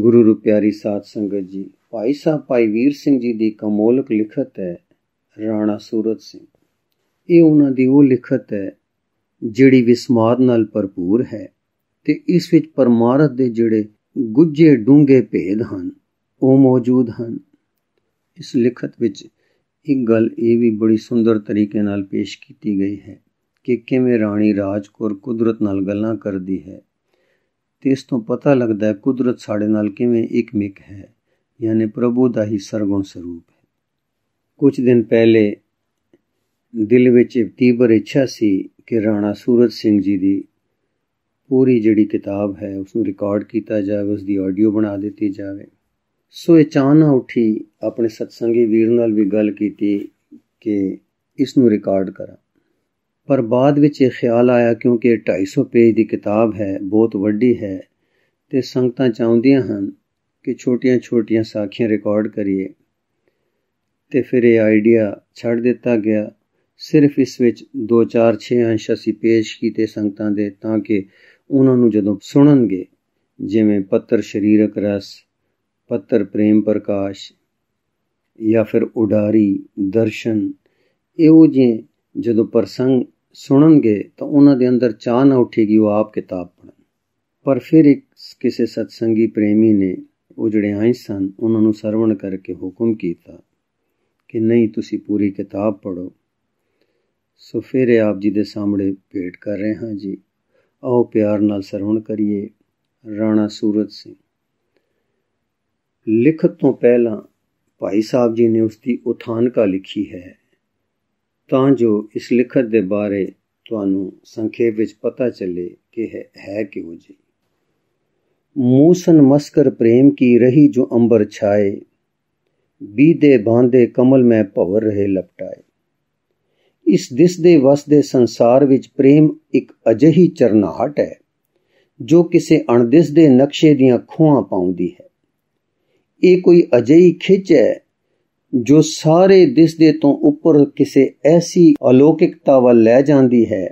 ਗੁਰੂ ਰੁਪਿਆਰੀ ਸਾਧ ਸੰਗਤ ਜੀ ਭਾਈ ਸਾਹਿਬ ਭਾਈ ਵੀਰ ਸਿੰਘ ਜੀ ਦੀ ਕਮੋਲਕ ਲਿਖਤ ਹੈ ਰਾਣਾ ਸੂਰਤ ਸਿੰਘ ਇਹ ਉਹਨਾਂ ਦੀ ਉਹ ਲਿਖਤ ਹੈ ਜਿਹੜੀ ਵਿਸਮਾਦ ਨਾਲ ਭਰਪੂਰ ਹੈ ਤੇ ਇਸ ਵਿੱਚ ਪਰਮਾਰਥ ਦੇ ਜਿਹੜੇ ਗੁੱਝੇ ਡੂੰਘੇ ਭੇਦ ਹਨ ਉਹ ਮੌਜੂਦ ਹਨ ਇਸ ਲਿਖਤ ਵਿੱਚ ਇੱਕ ਗੱਲ ਇਹ ਵੀ ਬੜੀ ਸੁੰਦਰ ਤਰੀਕੇ ਨਾਲ ਪੇਸ਼ ਕੀਤੀ ਗਈ ਹੈ ਕਿ ਕਿਵੇਂ ਰਾਣੀ ਰਾਜਕੌਰ ਕੁਦਰਤ ਨਾਲ ਗੱਲਾਂ ਕਰਦੀ ਹੈ ਤੇ ਇਸ ਤੋਂ ਪਤਾ ਲੱਗਦਾ ਹੈ ਕੁਦਰਤ ਸਾਡੇ ਨਾਲ ਕਿਵੇਂ ਇੱਕ ਮਿਕ ਹੈ ਯਾਨੀ ਪ੍ਰਭੂ ਦਾ ਹੀ ਸਰਗੁਣ ਸਰੂਪ ਹੈ ਕੁਝ ਦਿਨ ਪਹਿਲੇ ਦਿਲ ਵਿੱਚ ਤੀਬਰ ਇੱਛਾ ਸੀ ਕਿ ਰਾਣਾ ਸੂਰਜ ਸਿੰਘ ਜੀ ਦੀ ਪੂਰੀ ਜਿਹੜੀ ਕਿਤਾਬ ਹੈ ਉਸ ਨੂੰ ਰਿਕਾਰਡ ਕੀਤਾ ਜਾਵੇ ਉਸ ਦੀ ਆਡੀਓ ਬਣਾ ਦਿੱਤੀ ਜਾਵੇ ਸੋ ਇਹ ਚਾਹ ਨਾ ਉੱਠੀ ਆਪਣੇ ਸਤਸੰਗੀ ਵੀਰ ਨਾਲ ਵੀ ਗੱਲ ਕੀਤੀ ਕਿ ਇਸ ਨੂੰ ਰਿਕਾਰਡ ਕਰਾਂ ਪਰ ਬਾਅਦ ਵਿੱਚ ਇਹ ਖਿਆਲ ਆਇਆ ਕਿਉਂਕਿ ਇਹ 250 ਪੇਜ ਦੀ ਕਿਤਾਬ ਹੈ ਬਹੁਤ ਵੱਡੀ ਹੈ ਤੇ ਸੰਗਤਾਂ ਚਾਹੁੰਦੀਆਂ ਹਨ ਕਿ ਛੋਟੀਆਂ-ਛੋਟੀਆਂ ਸਾਖੀਆਂ ਰਿਕਾਰਡ ਕਰੀਏ ਤੇ ਫਿਰ ਇਹ ਆਈਡੀਆ ਛੱਡ ਦਿੱਤਾ ਗਿਆ ਸਿਰਫ ਇਸ ਵਿੱਚ 2-4 6 ਅੰਸ਼ ਅਸੀਂ ਪੇਸ਼ ਕੀਤੇ ਸੰਗਤਾਂ ਦੇ ਤਾਂ ਕਿ ਉਹਨਾਂ ਨੂੰ ਜਦੋਂ ਸੁਣਨਗੇ ਜਿਵੇਂ ਪੱਤਰ ਸ਼ਰੀਰਕ ਰਸ ਪੱਤਰ ਪ੍ਰੇਮ ਪ੍ਰਕਾਸ਼ ਜਾਂ ਫਿਰ ਉਡਾਰੀ ਦਰਸ਼ਨ ਇਹੋ ਜਿਹੇ ਜਦੋਂ ਪ੍ਰਸੰਗ ਸੁਣਨਗੇ ਤਾਂ ਉਹਨਾਂ ਦੇ ਅੰਦਰ ਚਾਹ ਨਾ ਉੱਠੇਗੀ ਉਹ ਆਪ ਕਿਤਾਬ ਪੜਨ ਪਰ ਫਿਰ ਇੱਕ ਕਿਸੇ ਸਤਸੰਗੀ ਪ੍ਰੇਮੀ ਨੇ ਉਹ ਜਿਹੜੇ ਆਏ ਸਨ ਉਹਨਾਂ ਨੂੰ ਸਰਵਣ ਕਰਕੇ ਹੁਕਮ ਕੀਤਾ ਕਿ ਨਹੀਂ ਤੁਸੀਂ ਪੂਰੀ ਕਿਤਾਬ ਪੜੋ ਸੋ ਫਿਰ ਆਪ ਜੀ ਦੇ ਸਾਹਮਣੇ ਭੇਟ ਕਰ ਰਹੇ ਹਾਂ ਜੀ ਆਓ ਪਿਆਰ ਨਾਲ ਸਰਵਣ ਕਰੀਏ ਰਾਣਾ ਸੂਰਤ ਸਿੰਘ ਲਿਖਤ ਤੋਂ ਪਹਿਲਾਂ ਭਾਈ ਸਾਹਿਬ ਜੀ ਨੇ ਉਸ ਦੀ ਉਥਾਨਕਾ ਲਿਖੀ ਹੈ ਤਾਂ ਜੋ ਇਸ ਲਿਖਤ ਦੇ ਬਾਰੇ ਤੁਹਾਨੂੰ ਸੰਖੇਪ ਵਿੱਚ ਪਤਾ ਚੱਲੇ ਕਿ ਹੈ ਕਿਉਂ ਜੀ ਮੂਸਨ ਮਸਕਰ ਪ੍ਰੇਮ ਕੀ ਰਹੀ ਜੋ ਅੰਬਰ ਛਾਏ ਬੀਦੇ ਬਾਂਦੇ ਕਮਲ ਮੈਂ ਭਵਰ ਰਹੇ ਲਪਟਾਏ ਇਸ ਦਿਸ ਵਸ ਵਸਦੇ ਸੰਸਾਰ ਵਿੱਚ ਪ੍ਰੇਮ ਇੱਕ ਅਜਹੀ ਚਰਨਾਹਟ ਹੈ ਜੋ ਕਿਸੇ ਅਣਦਿਸ ਦੇ ਨਕਸ਼ੇ ਦੀਆਂ ਖੋਹਾਂ ਪਾਉਂਦੀ ਹੈ ਇਹ ਕੋਈ ਅਜਹੀ ਖਿੱਚ ਹੈ ਜੋ ਸਾਰੇ ਦਿਸਦੇ ਤੋਂ ਉੱਪਰ ਕਿਸੇ ਐਸੀ ਅਲੌਕਿਕਤਾ ਵੱਲ ਲੈ ਜਾਂਦੀ ਹੈ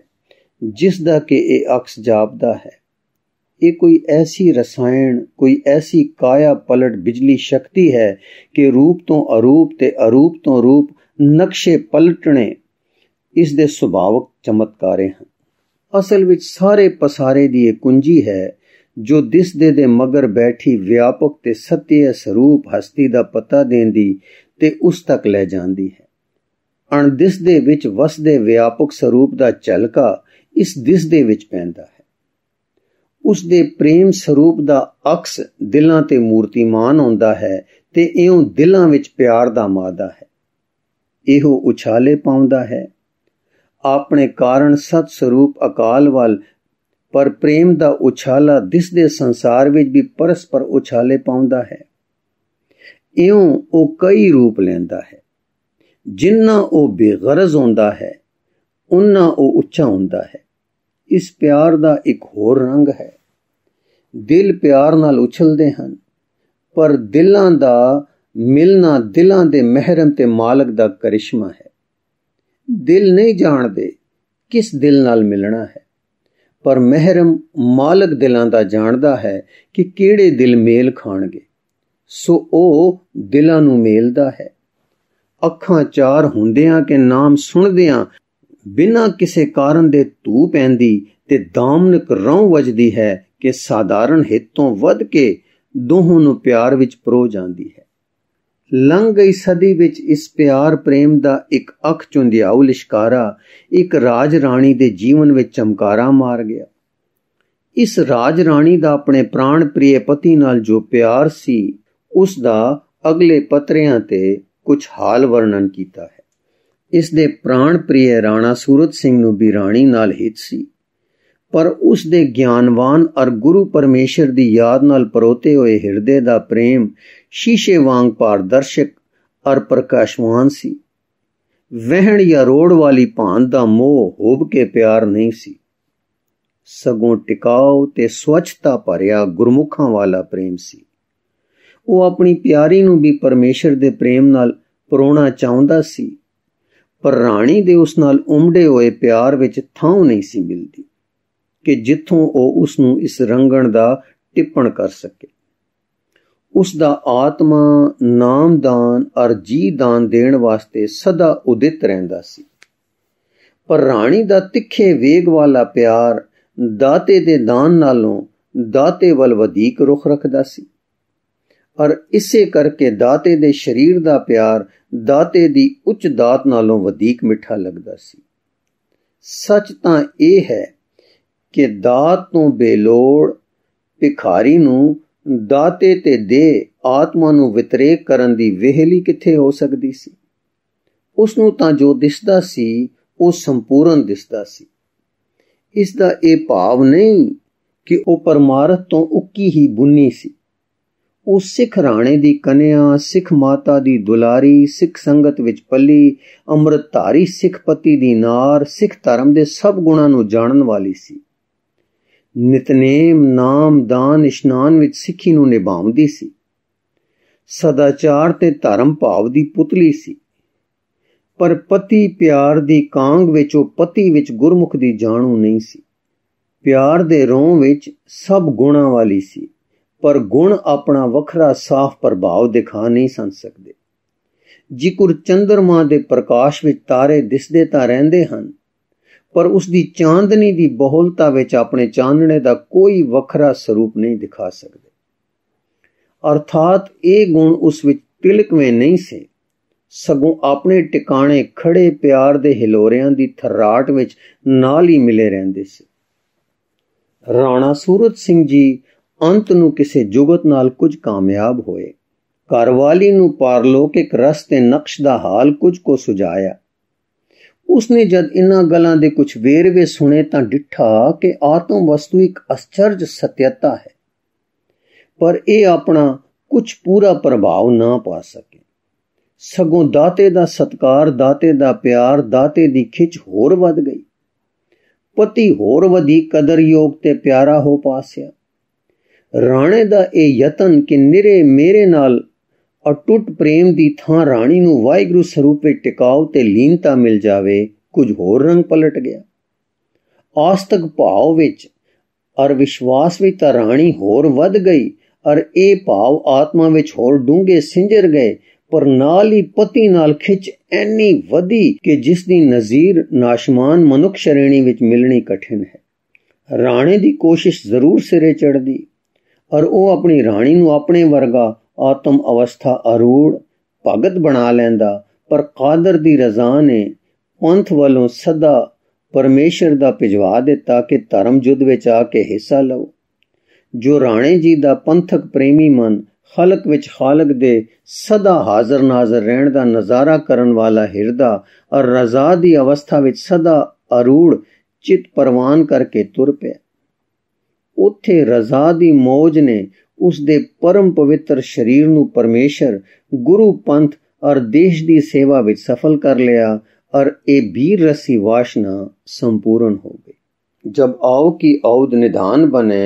ਜਿਸ ਦਾ ਕਿ ਇਹ ਅਕਸ ਜਾਪਦਾ ਹੈ ਇਹ ਕੋਈ ਐਸੀ ਰਸਾਇਣ ਕੋਈ ਐਸੀ ਕਾਇਆ ਪਲਟ ਬਿਜਲੀ ਸ਼ਕਤੀ ਹੈ ਕਿ ਰੂਪ ਤੋਂ ਅਰੂਪ ਤੇ ਅਰੂਪ ਤੋਂ ਰੂਪ ਨਕਸ਼ੇ ਪਲਟਣੇ ਇਸ ਦੇ ਸੁਭਾਵਕ ਚਮਤਕਾਰੇ ਹਨ ਅਸਲ ਵਿੱਚ ਸਾਰੇ ਪਸਾਰੇ ਦੀ ਇਹ ਕੁੰਜੀ ਹੈ ਜੋ ਦਿਸਦੇ ਦੇ ਮਗਰ ਬੈਠੀ ਵਿਆਪਕ ਤੇ ਸਤਿਅ ਸਰੂਪ ਹਸਤੀ ਦਾ ਪਤਾ ਦੇਣ ਦੀ ਤੇ ਉਸ ਤੱਕ ਲੈ ਜਾਂਦੀ ਹੈ ਅਣਦਿਸ ਦੇ ਵਿੱਚ ਵਸਦੇ ਵਿਆਪਕ ਸਰੂਪ ਦਾ ਝਲਕਾ ਇਸ ਦਿਸ ਦੇ ਵਿੱਚ ਪੈਂਦਾ ਹੈ ਉਸ ਦੇ ਪ੍ਰੇਮ ਸਰੂਪ ਦਾ ਅਕਸ ਦਿਲਾਂ ਤੇ ਮੂਰਤੀਮਾਨ ਹੁੰਦਾ ਹੈ ਤੇ ਇਉਂ ਦਿਲਾਂ ਵਿੱਚ ਪਿਆਰ ਦਾ ਮਾਦਾ ਹੈ ਇਹੋ ਉਛਾਲੇ ਪਾਉਂਦਾ ਹੈ ਆਪਣੇ ਕਾਰਨ ਸਤ ਸਰੂਪ ਅਕਾਲ ਵੱਲ ਪਰ ਪ੍ਰੇਮ ਦਾ ਉਛਾਲਾ ਦਿਸ ਦੇ ਸੰਸਾਰ ਵਿੱਚ ਵੀ ਪਰਸਪਰ ਉਛਾਲੇ ਪਾਉਂਦਾ ਹੈ ਇਉਂ ਉਹ ਕਈ ਰੂਪ ਲੈਂਦਾ ਹੈ ਜਿੰਨਾ ਉਹ ਬੇਗਰਜ਼ ਹੁੰਦਾ ਹੈ ਉਨਾ ਉਹ ਉੱਚਾ ਹੁੰਦਾ ਹੈ ਇਸ ਪਿਆਰ ਦਾ ਇੱਕ ਹੋਰ ਰੰਗ ਹੈ ਦਿਲ ਪਿਆਰ ਨਾਲ ਉਛਲਦੇ ਹਨ ਪਰ ਦਿਲਾਂ ਦਾ ਮਿਲਣਾ ਦਿਲਾਂ ਦੇ ਮਹਿਰਮ ਤੇ ਮਾਲਕ ਦਾ ਕਰਿਸ਼ਮਾ ਹੈ ਦਿਲ ਨਹੀਂ ਜਾਣਦੇ ਕਿਸ ਦਿਲ ਨਾਲ ਮਿਲਣਾ ਹੈ ਪਰ ਮਹਿਰਮ ਮਾਲਕ ਦਿਲਾਂ ਦਾ ਜਾਣਦਾ ਹੈ ਕਿ ਕਿਹੜੇ ਦਿਲ ਮੇਲ ਖਾਣਗੇ ਸੋ ਉਹ ਦਿਲਾਂ ਨੂੰ ਮੇਲਦਾ ਹੈ ਅੱਖਾਂ ਚਾਰ ਹੁੰਦਿਆਂ ਕਿ ਨਾਮ ਸੁਣਦਿਆਂ ਬਿਨਾਂ ਕਿਸੇ ਕਾਰਨ ਦੇ ਧੂ ਪੈਂਦੀ ਤੇ ਦਾਮਨਿਕ ਰੌ ਵੱਜਦੀ ਹੈ ਕਿ ਸਾਧਾਰਨ ਹਿੱਤੋਂ ਵੱਧ ਕੇ ਦੋਹਾਂ ਨੂੰ ਪਿਆਰ ਵਿੱਚ ਪਰੋ ਜਾਂਦੀ ਹੈ ਲੰਘ ਗਈ ਸਦੀ ਵਿੱਚ ਇਸ ਪਿਆਰ ਪ੍ਰੇਮ ਦਾ ਇੱਕ ਅੱਖ ਚੁੰਦਿਆਉ ਲਿਸ਼ਕਾਰਾ ਇੱਕ ਰਾਜ ਰਾਣੀ ਦੇ ਜੀਵਨ ਵਿੱਚ ਚਮਕਾਰਾ ਮਾਰ ਗਿਆ ਇਸ ਰਾਜ ਰਾਣੀ ਦਾ ਆਪਣੇ ਪ੍ਰਾਣ ਪ੍ਰੀਏ ਪਤੀ ਨਾਲ ਜੋ ਪਿਆਰ ਸੀ ਉਸ ਦਾ ਅਗਲੇ ਪਤਰਿਆਂ ਤੇ ਕੁਝ ਹਾਲ ਵਰਣਨ ਕੀਤਾ ਹੈ ਇਸ ਦੇ ਪ੍ਰਾਣ ਪ੍ਰਿਯ ਰਾਣਾ ਸੂਰਤ ਸਿੰਘ ਨੂੰ ਵੀ ਰਾਣੀ ਨਾਲ ਹਿੱਤ ਸੀ ਪਰ ਉਸ ਦੇ ਗਿਆਨਵਾਨ ਅਰ ਗੁਰੂ ਪਰਮੇਸ਼ਰ ਦੀ ਯਾਦ ਨਾਲ ਪਰੋਤੇ ਹੋਏ ਹਿਰਦੇ ਦਾ ਪ੍ਰੇਮ ਸ਼ੀਸ਼ੇ ਵਾਂਗ ਪਾਰਦਰਸ਼ਕ ਅਰ ਪ੍ਰਕਾਸ਼ਮਾਨ ਸੀ ਵਹਿਣ ਜਾਂ ਰੋੜ ਵਾਲੀ ਭਾਂਤ ਦਾ ਮੋਹ ਹੋਬ ਕੇ ਪਿਆਰ ਨਹੀਂ ਸੀ ਸਗੋਂ ਟਿਕਾਉ ਤੇ ਸਵੱਛਤਾ ਭਰਿਆ ਗੁਰਮੁਖਾਂ ਵਾਲਾ ਪ੍ਰੇਮ ਸੀ ਉਹ ਆਪਣੀ ਪਿਆਰੀ ਨੂੰ ਵੀ ਪਰਮੇਸ਼ਰ ਦੇ ਪ੍ਰੇਮ ਨਾਲ ਪਰੋਣਾ ਚਾਹੁੰਦਾ ਸੀ ਪਰ ਰਾਣੀ ਦੇ ਉਸ ਨਾਲ ਉਮੜੇ ਹੋਏ ਪਿਆਰ ਵਿੱਚ ਥਾਂ ਨਹੀਂ ਸੀ ਮਿਲਦੀ ਕਿ ਜਿੱਥੋਂ ਉਹ ਉਸ ਨੂੰ ਇਸ ਰੰਗਣ ਦਾ ਟਿੱਪਣ ਕਰ ਸਕੇ ਉਸ ਦਾ ਆਤਮਾ ਨਾਮਦਾਨ ਅਰਜੀ ਦਾਨ ਦੇਣ ਵਾਸਤੇ ਸਦਾ ਉਦਿਤ ਰਹਿੰਦਾ ਸੀ ਪਰ ਰਾਣੀ ਦਾ ਤਿੱਖੇ ਵੇਗ ਵਾਲਾ ਪਿਆਰ ਦਾਤੇ ਦੇ ਦਾਨ ਨਾਲੋਂ ਦਾਤੇ ਵੱਲ ਵਧੇਕ ਰੁਖ ਰੱਖਦਾ ਸੀ ਪਰ ਇਸੇ ਕਰਕੇ ਦਾਤੇ ਦੇ ਸਰੀਰ ਦਾ ਪਿਆਰ ਦਾਤੇ ਦੀ ਉੱਚ ਦਾਤ ਨਾਲੋਂ ਵਧੇਕ ਮਿੱਠਾ ਲੱਗਦਾ ਸੀ ਸੱਚ ਤਾਂ ਇਹ ਹੈ ਕਿ ਦਾਤ ਤੋਂ ਬੇਲੋੜ ਭਿਖਾਰੀ ਨੂੰ ਦਾਤੇ ਤੇ ਦੇ ਆਤਮਾ ਨੂੰ ਵਿਤਰੇਕ ਕਰਨ ਦੀ ਵਿਹਲੀ ਕਿੱਥੇ ਹੋ ਸਕਦੀ ਸੀ ਉਸ ਨੂੰ ਤਾਂ ਜੋ ਦਿਸਦਾ ਸੀ ਉਹ ਸੰਪੂਰਨ ਦਿਸਦਾ ਸੀ ਇਸ ਦਾ ਇਹ ਭਾਵ ਨਹੀਂ ਕਿ ਉਹ ਪਰਮਾਰਥ ਤੋਂ ਉੱਕੀ ਹੀ ਬੁੰਨੀ ਸੀ ਉਸ ਸਿੱਖ ਰਾਣੇ ਦੀ ਕਨਿਆ ਸਿੱਖ ਮਾਤਾ ਦੀ ਦੁਲਾਰੀ ਸਿੱਖ ਸੰਗਤ ਵਿੱਚ ਪੱਲੀ ਅੰਮ੍ਰਿਤ ਧਾਰੀ ਸਿੱਖ ਪਤੀ ਦੀ ਨਾਰ ਸਿੱਖ ਧਰਮ ਦੇ ਸਭ ਗੁਣਾਂ ਨੂੰ ਜਾਣਨ ਵਾਲੀ ਸੀ ਨਿਤਨੇਮ ਨਾਮ ਦਾਨ ਇਸ਼ਨਾਨ ਵਿੱਚ ਸਿੱਖੀ ਨੂੰ ਨਿਭਾਉਂਦੀ ਸੀ ਸਦਾਚਾਰ ਤੇ ਧਰਮ ਭਾਵ ਦੀ ਪੁਤਲੀ ਸੀ ਪਰ ਪਤੀ ਪਿਆਰ ਦੀ ਕਾਂਗ ਵਿੱਚ ਉਹ ਪਤੀ ਵਿੱਚ ਗੁਰਮੁਖ ਦੀ ਜਾਣੂ ਨਹੀਂ ਸੀ ਪਿਆਰ ਦੇ ਰੋਂ ਵਿੱਚ ਸਭ ਗੁਣਾਂ ਵਾਲੀ ਸੀ ਪਰ ਗੁਣ ਆਪਣਾ ਵੱਖਰਾ ਸਾਫ਼ ਪ੍ਰਭਾਵ ਦਿਖਾ ਨਹੀਂ ਸੰ ਸਕਦੇ ਜਿਕੁਰ ਚੰਦਰਮਾ ਦੇ ਪ੍ਰਕਾਸ਼ ਵਿੱਚ ਤਾਰੇ ਦਿਸਦੇ ਤਾਂ ਰਹਿੰਦੇ ਹਨ ਪਰ ਉਸ ਦੀ ਚਾਂਦਨੀ ਦੀ ਬਹੁਲਤਾ ਵਿੱਚ ਆਪਣੇ ਚਾਨਣੇ ਦਾ ਕੋਈ ਵੱਖਰਾ ਸਰੂਪ ਨਹੀਂ ਦਿਖਾ ਸਕਦੇ ਅਰਥਾਤ ਇਹ ਗੁਣ ਉਸ ਵਿੱਚ ਤਿਲਕਵੇਂ ਨਹੀਂ ਸੀ ਸਗੋਂ ਆਪਣੇ ਟਿਕਾਣੇ ਖੜੇ ਪਿਆਰ ਦੇ ਹਿਲੋਰਿਆਂ ਦੀ ਥਰਾਟ ਵਿੱਚ ਨਾਲ ਹੀ ਮਿਲੇ ਰਹਿੰਦੇ ਸੀ ਰਾਣਾ ਸੂਰਤ ਸਿੰਘ ਜੀ ਅੰਤ ਨੂੰ ਕਿਸੇ ਜੁਗਤ ਨਾਲ ਕੁਝ ਕਾਮਯਾਬ ਹੋਏ ਕਰਵਾਲੀ ਨੂੰ ਪਰਲੋਕਿਕ ਰਸਤੇ ਤੇ ਨਕਸ਼ ਦਾ ਹਾਲ ਕੁਝ ਕੋ ਸੁਝਾਇਆ ਉਸਨੇ ਜਦ ਇਨ੍ਹਾਂ ਗੱਲਾਂ ਦੇ ਕੁਝ ਵੇਰਵੇ ਸੁਣੇ ਤਾਂ ਡਿੱਠਾ ਕਿ ਆਤਮ ਵਸਤੂ ਇੱਕ ਅਸਚਰਜ ਸਤਿਅਤਾ ਹੈ ਪਰ ਇਹ ਆਪਣਾ ਕੁਝ ਪੂਰਾ ਪ੍ਰਭਾਵ ਨਾ ਪਾ ਸਕੇ ਸਗੋਂ ਦਾਤੇ ਦਾ ਸਤਕਾਰ ਦਾਤੇ ਦਾ ਪਿਆਰ ਦਾਤੇ ਦੀ ਖਿੱਚ ਹੋਰ ਵੱਧ ਗਈ ਪਤੀ ਹੋਰ ਵਧੀ ਕਦਰਯੋਗ ਤੇ ਪਿਆਰਾ ਹੋ ਪਾਸਿਆ ਰਾਣੇ ਦਾ ਇਹ ਯਤਨ ਕਿ ਨਿਰੇ ਮੇਰੇ ਨਾਲ ਅਟੁੱਟ ਪ੍ਰੇਮ ਦੀ ਥਾਂ ਰਾਣੀ ਨੂੰ ਵਾਹਿਗੁਰੂ ਸਰੂਪ ਵਿੱਚ ਟਿਕਾਉ ਤੇ ਲੀਨਤਾ ਮਿਲ ਜਾਵੇ ਕੁਝ ਹੋਰ ਰੰਗ ਪਲਟ ਗਿਆ ਆਸਤਕ ਭਾਵ ਵਿੱਚ ਅਰ ਵਿਸ਼ਵਾਸ ਵਿੱਚ ਤਾਂ ਰਾਣੀ ਹੋਰ ਵੱਧ ਗਈ ਅਰ ਇਹ ਭਾਵ ਆਤਮਾ ਵਿੱਚ ਹੋਰ ਡੂੰਘੇ ਸਿੰਜਰ ਗਏ ਪਰ ਨਾਲ ਹੀ ਪਤੀ ਨਾਲ ਖਿੱਚ ਐਨੀ ਵਧੀ ਕਿ ਜਿਸ ਦੀ ਨਜ਼ੀਰ ਨਾਸ਼ਮਾਨ ਮਨੁੱਖ ਸ਼੍ਰੇਣੀ ਵਿੱਚ ਮਿਲਣੀ ਕਠਿਨ ਹੈ ਰਾਣੇ ਦੀ ਕੋਸ਼ਿਸ਼ ਜ਼ਰੂਰ ਸਿਰੇ ਚੜਦੀ ਔਰ ਉਹ ਆਪਣੀ ਰਾਣੀ ਨੂੰ ਆਪਣੇ ਵਰਗਾ ਆਤਮ ਅਵਸਥਾ ਅਰੂੜ ਭਗਤ ਬਣਾ ਲੈਂਦਾ ਪਰ ਕਾਦਰ ਦੀ ਰਜ਼ਾ ਨੇ ਪੰਥ ਵੱਲੋਂ ਸਦਾ ਪਰਮੇਸ਼ਰ ਦਾ ਭਿਜਵਾ ਦਿੱਤਾ ਕਿ ਧਰਮ ਜੁੱਧ ਵਿੱਚ ਆ ਕੇ ਹਿੱਸਾ ਲਓ ਜੋ ਰਾਣੇ ਜੀ ਦਾ ਪੰਥਕ ਪ੍ਰੇਮੀ ਮਨ ਖਲਕ ਵਿੱਚ ਖਾਲਕ ਦੇ ਸਦਾ ਹਾਜ਼ਰ ਨਾਜ਼ਰ ਰਹਿਣ ਦਾ ਨਜ਼ਾਰਾ ਕਰਨ ਵਾਲਾ ਹਿਰਦਾ ਔਰ ਰਜ਼ਾ ਦੀ ਅਵਸਥਾ ਵਿੱਚ ਸਦਾ ਅਰੂੜ ਚਿਤ ਪਰਵਾਨ ਕਰਕੇ ਤੁਰ ਪਿਆ ਉੱਥੇ ਰਜ਼ਾ ਦੀ ਮੋਜ ਨੇ ਉਸ ਦੇ ਪਰਮ ਪਵਿੱਤਰ ਸਰੀਰ ਨੂੰ ਪਰਮੇਸ਼ਰ ਗੁਰੂ ਪੰਥ ਔਰ ਦੇਸ਼ ਦੀ ਸੇਵਾ ਵਿੱਚ ਸਫਲ ਕਰ ਲਿਆ ਔਰ ਇਹ ਵੀਰ ਰਸੀ ਵਾਸ਼ਨਾ ਸੰਪੂਰਨ ਹੋ ਗਈ ਜਬ ਆਉ ਕੀ ਔਦ ਨਿਧਾਨ ਬਨੇ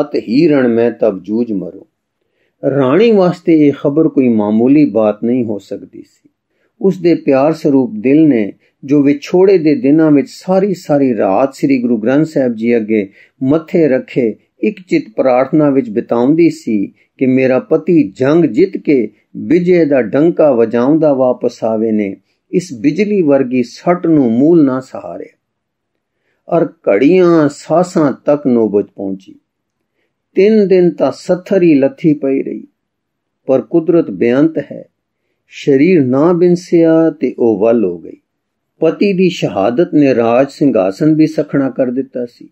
ਅਤ ਹੀ ਰਣ ਮੈਂ ਤਬ ਜੂਝ ਮਰੂ ਰਾਣੀ ਵਾਸਤੇ ਇਹ ਖਬਰ ਕੋਈ ਮਾਮੂਲੀ ਬਾਤ ਨਹੀਂ ਹੋ ਸਕਦੀ ਸੀ ਉਸ ਦੇ ਪਿਆਰ ਸਰੂਪ ਦਿਲ ਨੇ ਜੋ ਵਿਛੋੜੇ ਦੇ ਦਿਨਾਂ ਵਿੱਚ ਸਾਰੀ ਸਾਰੀ ਰਾਤ ਸ੍ਰੀ ਗੁਰੂ ਗ੍ਰੰਥ ਸਾਹਿਬ ਜੀ ਅੱਗੇ ਮੱਥੇ ਰੱਖੇ ਇੱਕ ਚਿਤ ਪ੍ਰਾਰਥਨਾ ਵਿੱਚ ਬਿਤਾਉਂਦੀ ਸੀ ਕਿ ਮੇਰਾ ਪਤੀ ਜੰਗ ਜਿੱਤ ਕੇ ਵਿਜੇ ਦਾ ਡੰਕਾ ਵਜਾਉਂਦਾ ਵਾਪਸ ਆਵੇ ਨੇ ਇਸ ਬਿਜਲੀ ਵਰਗੀ ਸੱਟ ਨੂੰ ਮੂਲ ਨਾ ਸਹਾਰੇ ਔਰ ਘੜੀਆਂ ਸਾਸਾਂ ਤੱਕ ਨੋਬਤ ਪਹੁੰਚੀ ਤਿੰਨ ਦਿਨ ਤਾਂ ਸੱਥਰੀ ਲੱਥੀ ਪਈ ਰਹੀ ਪਰ ਕੁਦਰਤ ਬੇਅੰਤ ਹੈ ਸਰੀਰ ਨਾ ਬਿੰਸਿਆ ਤੇ ਉਹ ਵੱਲ ਹੋ ਗਈ ਪਤੀ ਦੀ ਸ਼ਹਾਦਤ ਨੇ ਰਾਜ ਸਿੰਘਾਸਨ ਵੀ ਸਖਣਾ ਕਰ ਦਿੱਤਾ ਸੀ